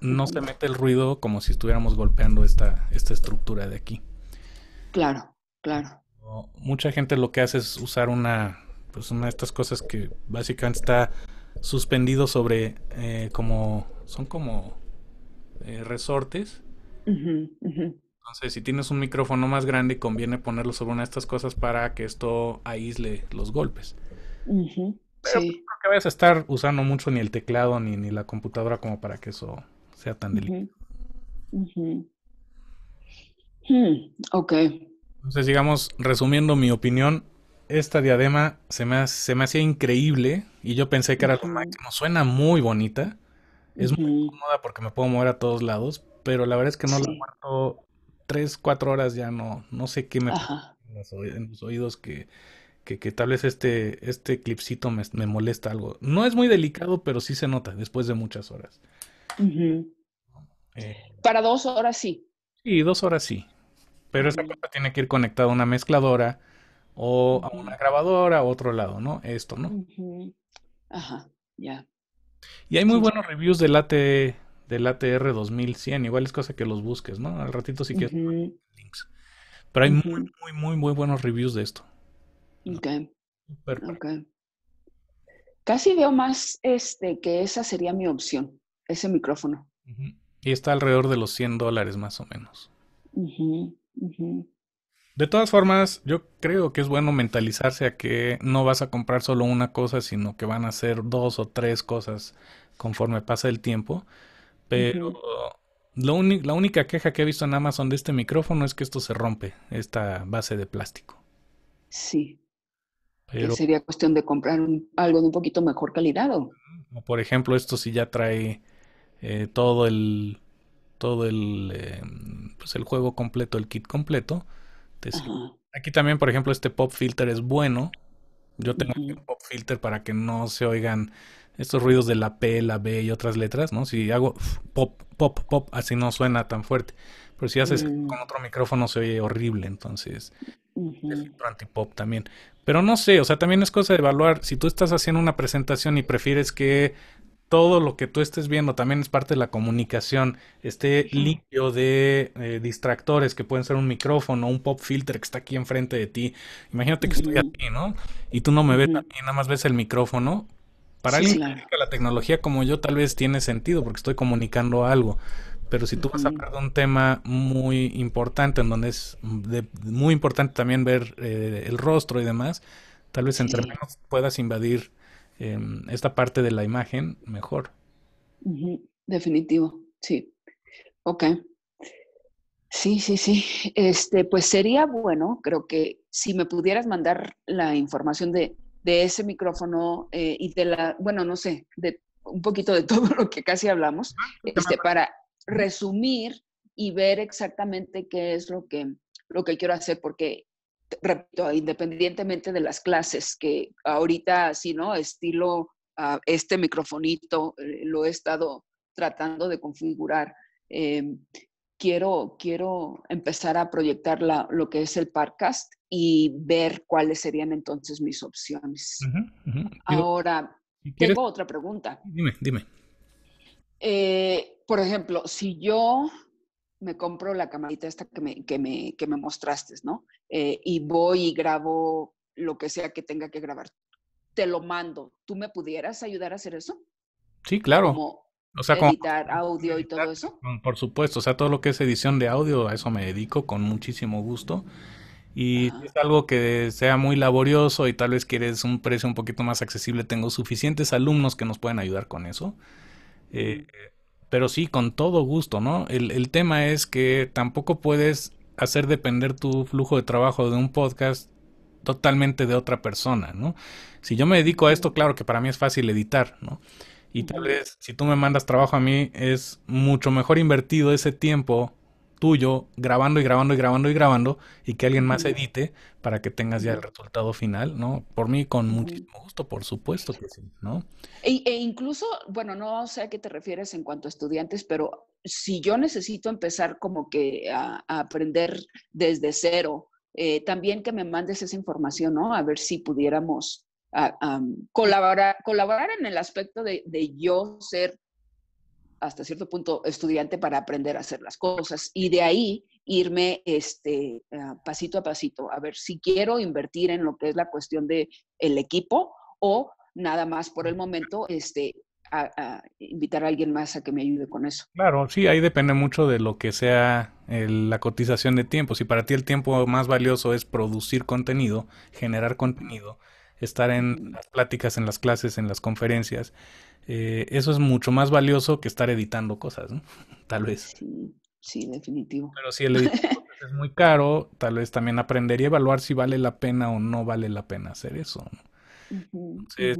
no se mete el ruido como si estuviéramos golpeando esta, esta estructura de aquí. Claro, claro. mucha gente lo que hace es usar una, pues una de estas cosas que básicamente está suspendido sobre eh, como, son como eh, resortes entonces, si tienes un micrófono más grande, conviene ponerlo sobre una de estas cosas para que esto aísle los golpes. Pero pues, creo que vayas a estar usando mucho ni el teclado ni, ni la computadora como para que eso sea tan delicado. Hmm, ok. Entonces, digamos, resumiendo mi opinión, esta diadema se me, se me hacía increíble y yo pensé que era lo máximo. Suena muy bonita. Es muy cómoda porque me puedo mover a todos lados, pero la verdad es que no lo la muerto tres, cuatro horas ya no, no sé qué me pasa en los oídos que, tal vez este, este clipcito me, me, molesta algo. No es muy delicado, pero sí se nota después de muchas horas. Eh. Para dos horas sí. Sí, dos horas sí. Pero esa cosa tiene que ir conectada a una mezcladora o a una grabadora a otro lado, ¿no? Esto, ¿no? Ajá, ya. Y hay muy buenos reviews del, AT, del ATR 2100, igual es cosa que los busques, ¿no? Al ratito si sí quieres links. Pero hay muy, muy, muy, muy buenos reviews de esto. Ok. Okay. Casi veo más este que esa sería mi opción, ese micrófono. Y está alrededor de los 100 dólares más o menos. De todas formas, yo creo que es bueno mentalizarse a que no vas a comprar solo una cosa, sino que van a ser dos o tres cosas conforme pasa el tiempo. Pero la única queja que he visto en Amazon de este micrófono es que esto se rompe, esta base de plástico. Sí. sería cuestión de comprar algo de un poquito mejor calidad. Por ejemplo, esto si ya trae eh, todo el todo el, em, pues el juego completo, el kit completo, aquí también, por ejemplo, este pop filter es bueno. Yo tengo un pop filter para que no se oigan estos ruidos de la P, la B y otras letras, ¿no? Si hago pop, pop, pop, así no suena tan fuerte. Pero si haces mm. con otro micrófono se oye horrible, entonces el filtro también. Pero no sé, o sea, también es cosa de evaluar. Si tú estás haciendo una presentación y prefieres que todo lo que tú estés viendo, también es parte de la comunicación, este limpio de eh, distractores que pueden ser un micrófono, un pop filter que está aquí enfrente de ti. Imagínate que estoy aquí, ¿no? Y tú no me ves nada más ves el micrófono. Para alguien que la tecnología como yo, tal vez tiene sentido porque estoy comunicando algo. Pero si tú vas a hablar de un tema muy importante, en donde es muy importante también ver eh, el rostro y demás, tal vez entre menos puedas invadir Em, esta parte de la imagen mejor. Definitivo, sí. Ok. Sí, sí, sí. Este, pues sería bueno, creo que si me pudieras mandar la información de, ese micrófono eh, y de la, bueno, no sé, de un poquito de todo lo que casi hablamos, ah, este, para resumir y ver exactamente qué es lo que, lo que quiero hacer, porque repito, independientemente de las clases, que ahorita si ¿no? Estilo ah, este microfonito, eh, lo he estado tratando de configurar. Em, quiero, quiero empezar a proyectar lo que es el podcast y ver cuáles serían entonces mis opciones. Ahora, tengo otra pregunta. Dime, dime. Eh, por ejemplo, si yo me compro la camarita esta que me, que me, que me mostraste, ¿no? Eh, y voy y grabo lo que sea que tenga que grabar. Te lo mando. ¿Tú me pudieras ayudar a hacer eso? Sí, claro. Como editar audio y todo eso. Por supuesto, o sea, todo lo que es edición de audio, a eso me dedico con muchísimo gusto. Y es algo que sea muy laborioso y tal vez quieres un precio un poquito más accesible, tengo suficientes alumnos que nos pueden ayudar con eso. Eh, pero sí, con todo gusto, ¿no? El, tema es que tampoco puedes hacer depender tu flujo de trabajo de un podcast totalmente de otra persona, ¿no? Si yo me dedico a esto, claro que para mí es fácil editar, ¿no? Y tal vez si tú me mandas trabajo a mí, es mucho mejor invertido ese tiempo tuyo grabando y grabando y grabando y grabando y que alguien más edite para que tengas ya el resultado final, ¿no? Por mí con muchísimo gusto, por supuesto que sí, ¿no? E, e, incluso, bueno, no sé a qué te refieres en cuanto a estudiantes, pero si yo necesito empezar como que a, aprender desde cero, eh, también que me mandes esa información, ¿no? A ver si pudiéramos ah, colaborar, colaborar en el aspecto de, de yo ser hasta cierto punto estudiante para aprender a hacer las cosas y de ahí irme este, ah, pasito a pasito, a ver si quiero invertir en lo que es la cuestión de el equipo o nada más por el momento este, invitar a alguien más a que me ayude con eso. Claro, sí, ahí depende mucho de lo que sea la cotización de tiempo. Si para ti el tiempo más valioso es producir contenido, generar contenido, estar en las pláticas, en las clases, en las conferencias. Eh, eso es mucho más valioso que estar editando cosas, ¿no? Tal vez. Sí, definitivo. Pero si el editor es muy caro, tal vez también aprender y evaluar si vale la pena o no vale la pena hacer eso. Eh,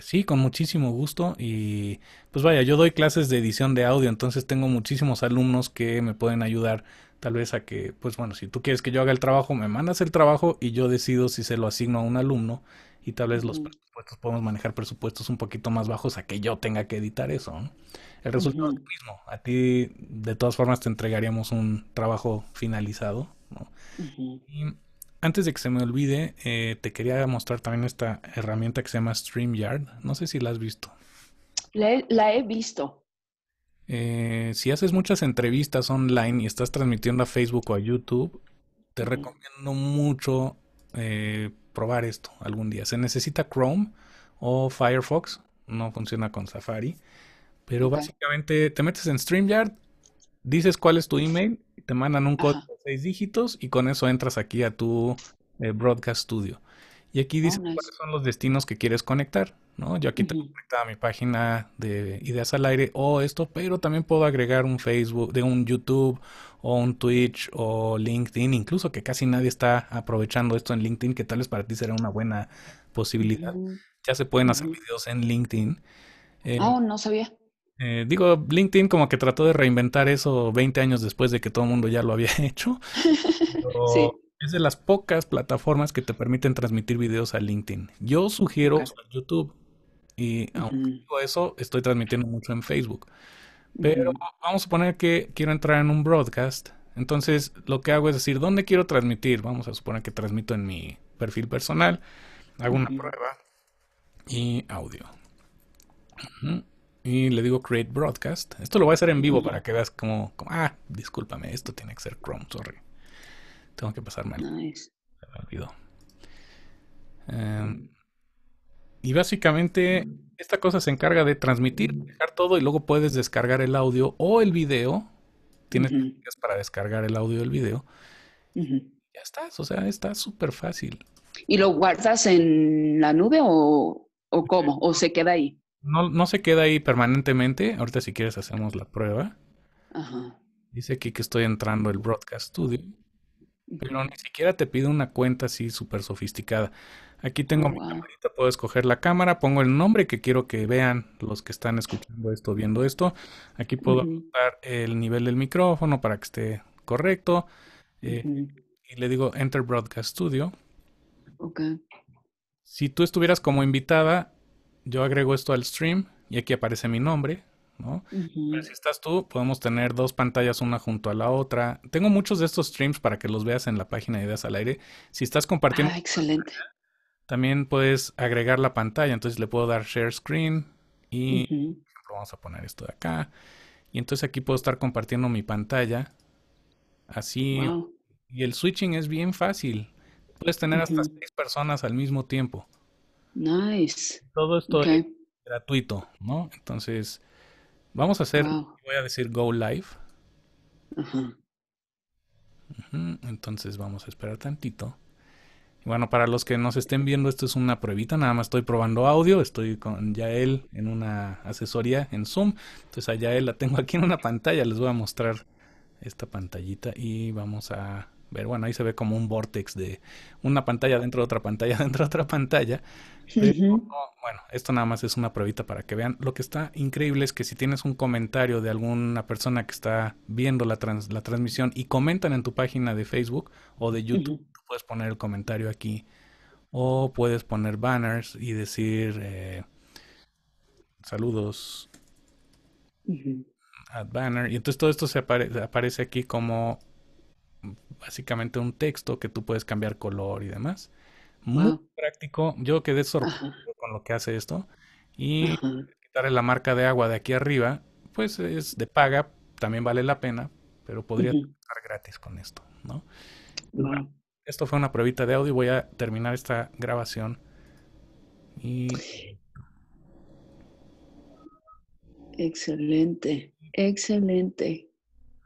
sí, con muchísimo gusto. Y pues vaya, yo doy clases de edición de audio, entonces tengo muchísimos alumnos que me pueden ayudar tal vez a que, pues bueno, si tú quieres que yo haga el trabajo, me mandas el trabajo y yo decido si se lo asigno a un alumno y tal vez los presupuestos podemos manejar presupuestos un poquito más bajos a que yo tenga que editar eso. El resultado es el mismo. A ti, de todas formas, te entregaríamos un trabajo finalizado. ¿no? antes de que se me olvide, eh, te quería mostrar también esta herramienta que se llama StreamYard. No sé si la has visto. La he, visto. Eh, si haces muchas entrevistas online y estás transmitiendo a Facebook o a YouTube, te recomiendo mucho eh, probar esto algún día. Se necesita Chrome o Firefox, no funciona con Safari, pero básicamente te metes en StreamYard, dices cuál es tu email, y te mandan un código seis dígitos y con eso entras aquí a tu eh, Broadcast Studio. Y aquí dice oh, cuáles son los destinos que quieres conectar, ¿no? Yo aquí tengo conectada mi página de Ideas al Aire o esto, pero también puedo agregar un Facebook, de un YouTube o un Twitch o LinkedIn, incluso que casi nadie está aprovechando esto en LinkedIn, que tal vez para ti será una buena posibilidad. Mm. Ya se pueden hacer videos en LinkedIn. no oh, no sabía. Eh, digo, LinkedIn como que trató de reinventar eso 20 años después de que todo el mundo ya lo había hecho. Es de las pocas plataformas que te permiten transmitir videos a LinkedIn. Yo sugiero YouTube. Y aunque mm. digo eso, estoy transmitiendo mucho en Facebook. Pero mm. vamos a suponer que quiero entrar en un broadcast. Entonces, lo que hago es decir, ¿dónde quiero transmitir? Vamos a suponer que transmito en mi perfil personal. Hago una prueba y audio. Ajá y le digo create broadcast. Esto lo voy a hacer en vivo para que veas como, ah, discúlpame, esto tiene que ser Chrome, sorry. Tengo que pasarme Nice. olvidó. Em, y básicamente mm. esta cosa se encarga de transmitir, dejar todo y luego puedes descargar el audio o el video. Tienes para descargar el audio o el video. Ya estás, o sea, está súper fácil. ¿Y lo guardas en la nube o, o cómo? ¿O se queda ahí? No, se queda ahí permanentemente. Ahorita si quieres hacemos la prueba. Ajá. Dice aquí que estoy entrando el Broadcast Studio. Pero ni siquiera te pide una cuenta así súper sofisticada. Aquí tengo oh, mi puedo escoger la cámara, pongo el nombre que quiero que vean los que están escuchando esto, viendo esto. Aquí puedo ajustar el nivel del micrófono para que esté correcto. Eh, y le digo Enter Broadcast Studio. Ok. Si tú estuvieras como invitada, yo agrego esto al stream y aquí aparece mi nombre, si estás tú, podemos tener dos pantallas una junto a la otra. Tengo muchos de estos streams para que los veas en la página de Ideas al Aire. Si estás compartiendo... Ah, excelente. También puedes agregar la pantalla, entonces le puedo dar share screen y vamos a poner esto de acá. Y entonces aquí puedo estar compartiendo mi pantalla. Así. Y el switching es bien fácil. Puedes tener hasta seis personas al mismo tiempo. Nice. Todo esto es gratuito, ¿no? Entonces, vamos a hacer, voy a decir go live. Entonces vamos a esperar tantito. bueno, para los que nos estén viendo, esto es una pruebita, nada más estoy probando audio, estoy con Yael en una asesoría en Zoom. Entonces a Yael la tengo aquí en una pantalla, les voy a mostrar esta pantallita y vamos a bueno, ahí se ve como un vortex de una pantalla dentro de otra pantalla, dentro de otra pantalla. bueno, esto nada más es una pruebita para que vean. Lo que está increíble es que si tienes un comentario de alguna persona que está viendo la, la transmisión y comentan en tu página de Facebook o de YouTube, puedes poner el comentario aquí o puedes poner banners y decir eh, saludos. banner. Y entonces todo esto se aparece aquí como básicamente un texto que tú puedes cambiar color y demás. Muy práctico. Yo quedé sorprendido con lo que hace esto. Y quitarle la marca de agua de aquí arriba, pues es de paga, también vale la pena, pero podría estar gratis con esto, ¿no? Esto fue una pruebita de audio. Voy a terminar esta grabación. Excelente, excelente.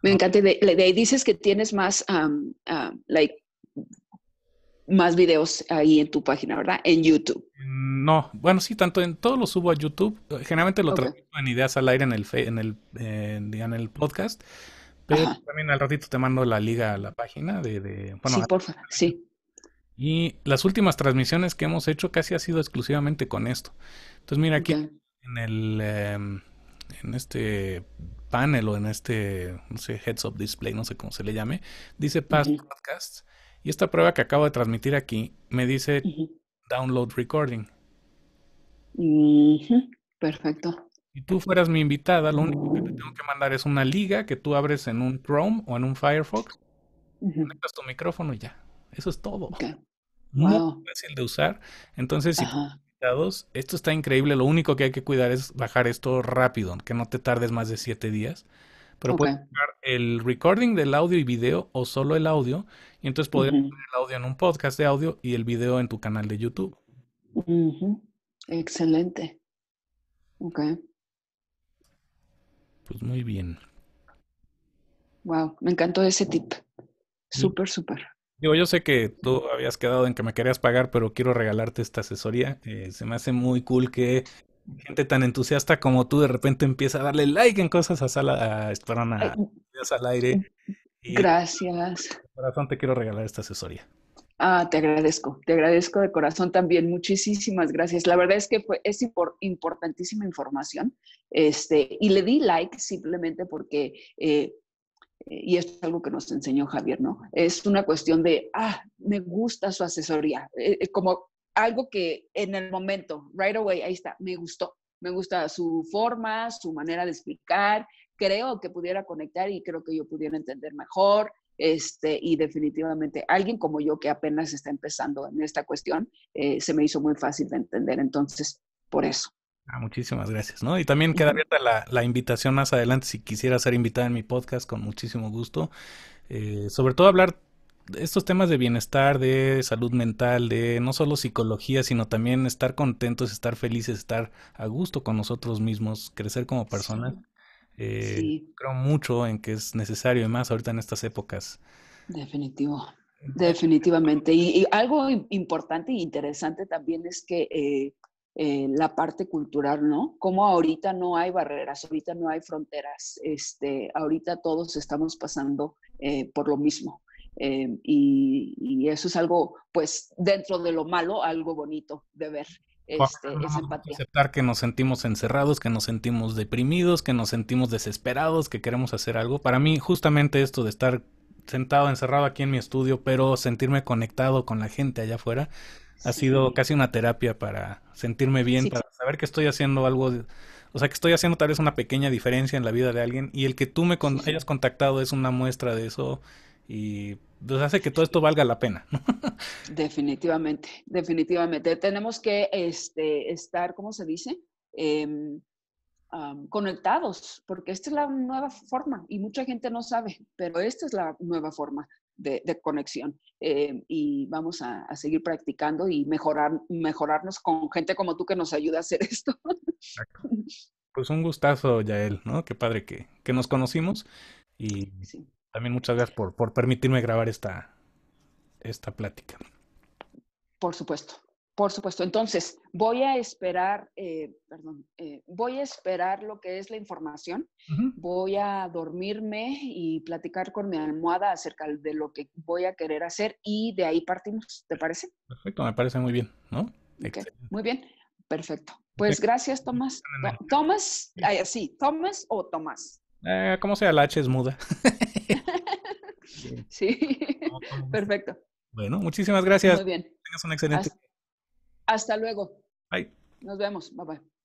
Me encanta. De, ahí dices que tienes más, like, más videos ahí en tu página, ¿verdad? En YouTube. No, bueno, sí, tanto en todo lo subo a YouTube. Generalmente lo transmito en ideas al aire en el, en el, en, el podcast. Pero también al ratito te mando la liga a la página de... bueno, sí, porfa, sí. Y las últimas transmisiones que hemos hecho casi ha sido exclusivamente con esto. Entonces, mira aquí en el... Em, en este panel o en este, no sé, heads up display, no sé cómo se le llame, dice Past Podcasts. Y esta prueba que acabo de transmitir aquí me dice Download Recording. Perfecto. Si tú fueras mi invitada, lo único que te tengo que mandar es una liga que tú abres en un Chrome o en un Firefox, conectas tu micrófono y ya. Eso es todo. Muy fácil de usar. Entonces, si esto está increíble. Lo único que hay que cuidar es bajar esto rápido, que no te tardes más de siete días. Pero puedes bajar el recording del audio y video o solo el audio. Y entonces poder poner el audio en un podcast de audio y el video en tu canal de YouTube. Excelente. Ok. Pues muy bien. Wow, me encantó ese tip. Súper, súper. Digo, yo sé que tú habías quedado en que me querías pagar, pero quiero regalarte esta asesoría. Eh, se me hace muy cool que gente tan entusiasta como tú de repente empieza a darle like en cosas a sala, a, mm. al aire. Mm, gracias. De corazón te quiero regalar esta asesoría. Ah, te agradezco, te agradezco de corazón también. Muchísimas gracias. La verdad es que fue, es importantísima información. Este, y le di like simplemente porque eh, y es algo que nos enseñó Javier, ¿no? Es una cuestión de, ah, me gusta su asesoría, eh, eh, como algo que en el momento, right away, ahí está, me gustó, me gusta su forma, su manera de explicar, creo que pudiera conectar y creo que yo pudiera entender mejor, este, y definitivamente alguien como yo que apenas está empezando en esta cuestión, eh, se me hizo muy fácil de entender, entonces, por eso. Ah, muchísimas gracias, ¿no? Y también queda abierta la, invitación más adelante si quisiera ser invitada en mi podcast con muchísimo gusto. Eh, sobre todo hablar de estos temas de bienestar, de salud mental, de no solo psicología, sino también estar contentos, estar felices, estar a gusto con nosotros mismos, crecer como personas. Sí. Eh, creo mucho en que es necesario, y más ahorita en estas épocas. Definitivo. Definitivamente. Y, algo importante e interesante también es que eh, eh, la parte cultural, ¿no? Como ahorita no hay barreras, ahorita no hay fronteras, este, ahorita todos estamos pasando eh, por lo mismo. Eh, y, eso es algo, pues, dentro de lo malo, algo bonito de ver. Este, Aceptar que nos sentimos encerrados, que nos sentimos deprimidos, que nos sentimos desesperados, que queremos hacer algo. Para mí, justamente esto de estar sentado, encerrado aquí en mi estudio, pero sentirme conectado con la gente allá afuera, ha sido casi una terapia para sentirme bien, para saber que estoy haciendo algo, o sea, que estoy haciendo tal vez una pequeña diferencia en la vida de alguien y el que tú me hayas contactado es una muestra de eso y nos pues, hace que todo esto valga la pena. definitivamente, definitivamente. Tenemos que este, estar, ¿cómo se dice? Em, conectados, porque esta es la nueva forma y mucha gente no sabe, pero esta es la nueva forma de, conexión. Eh, y vamos a, seguir practicando y mejorar, mejorarnos con gente como tú que nos ayuda a hacer esto. Pues un gustazo, Yael, ¿no? Qué padre que, nos conocimos y también muchas gracias por, por permitirme grabar esta, esta plática. Por supuesto. Por supuesto. Entonces, voy a esperar, eh, perdón, eh, voy a esperar lo que es la información. Voy a dormirme y platicar con mi almohada acerca de lo que voy a querer hacer y de ahí partimos. ¿Te parece? Perfecto, me parece muy bien, ¿no? Muy bien, perfecto. Pues gracias, Tomás. Tomás, sí, Tomás o Tomás. Eh, como sea, la H es muda. sí, perfecto. Bueno, muchísimas gracias. Muy bien. tengas un excelente hasta luego. Bye. Nos vemos. Bye bye.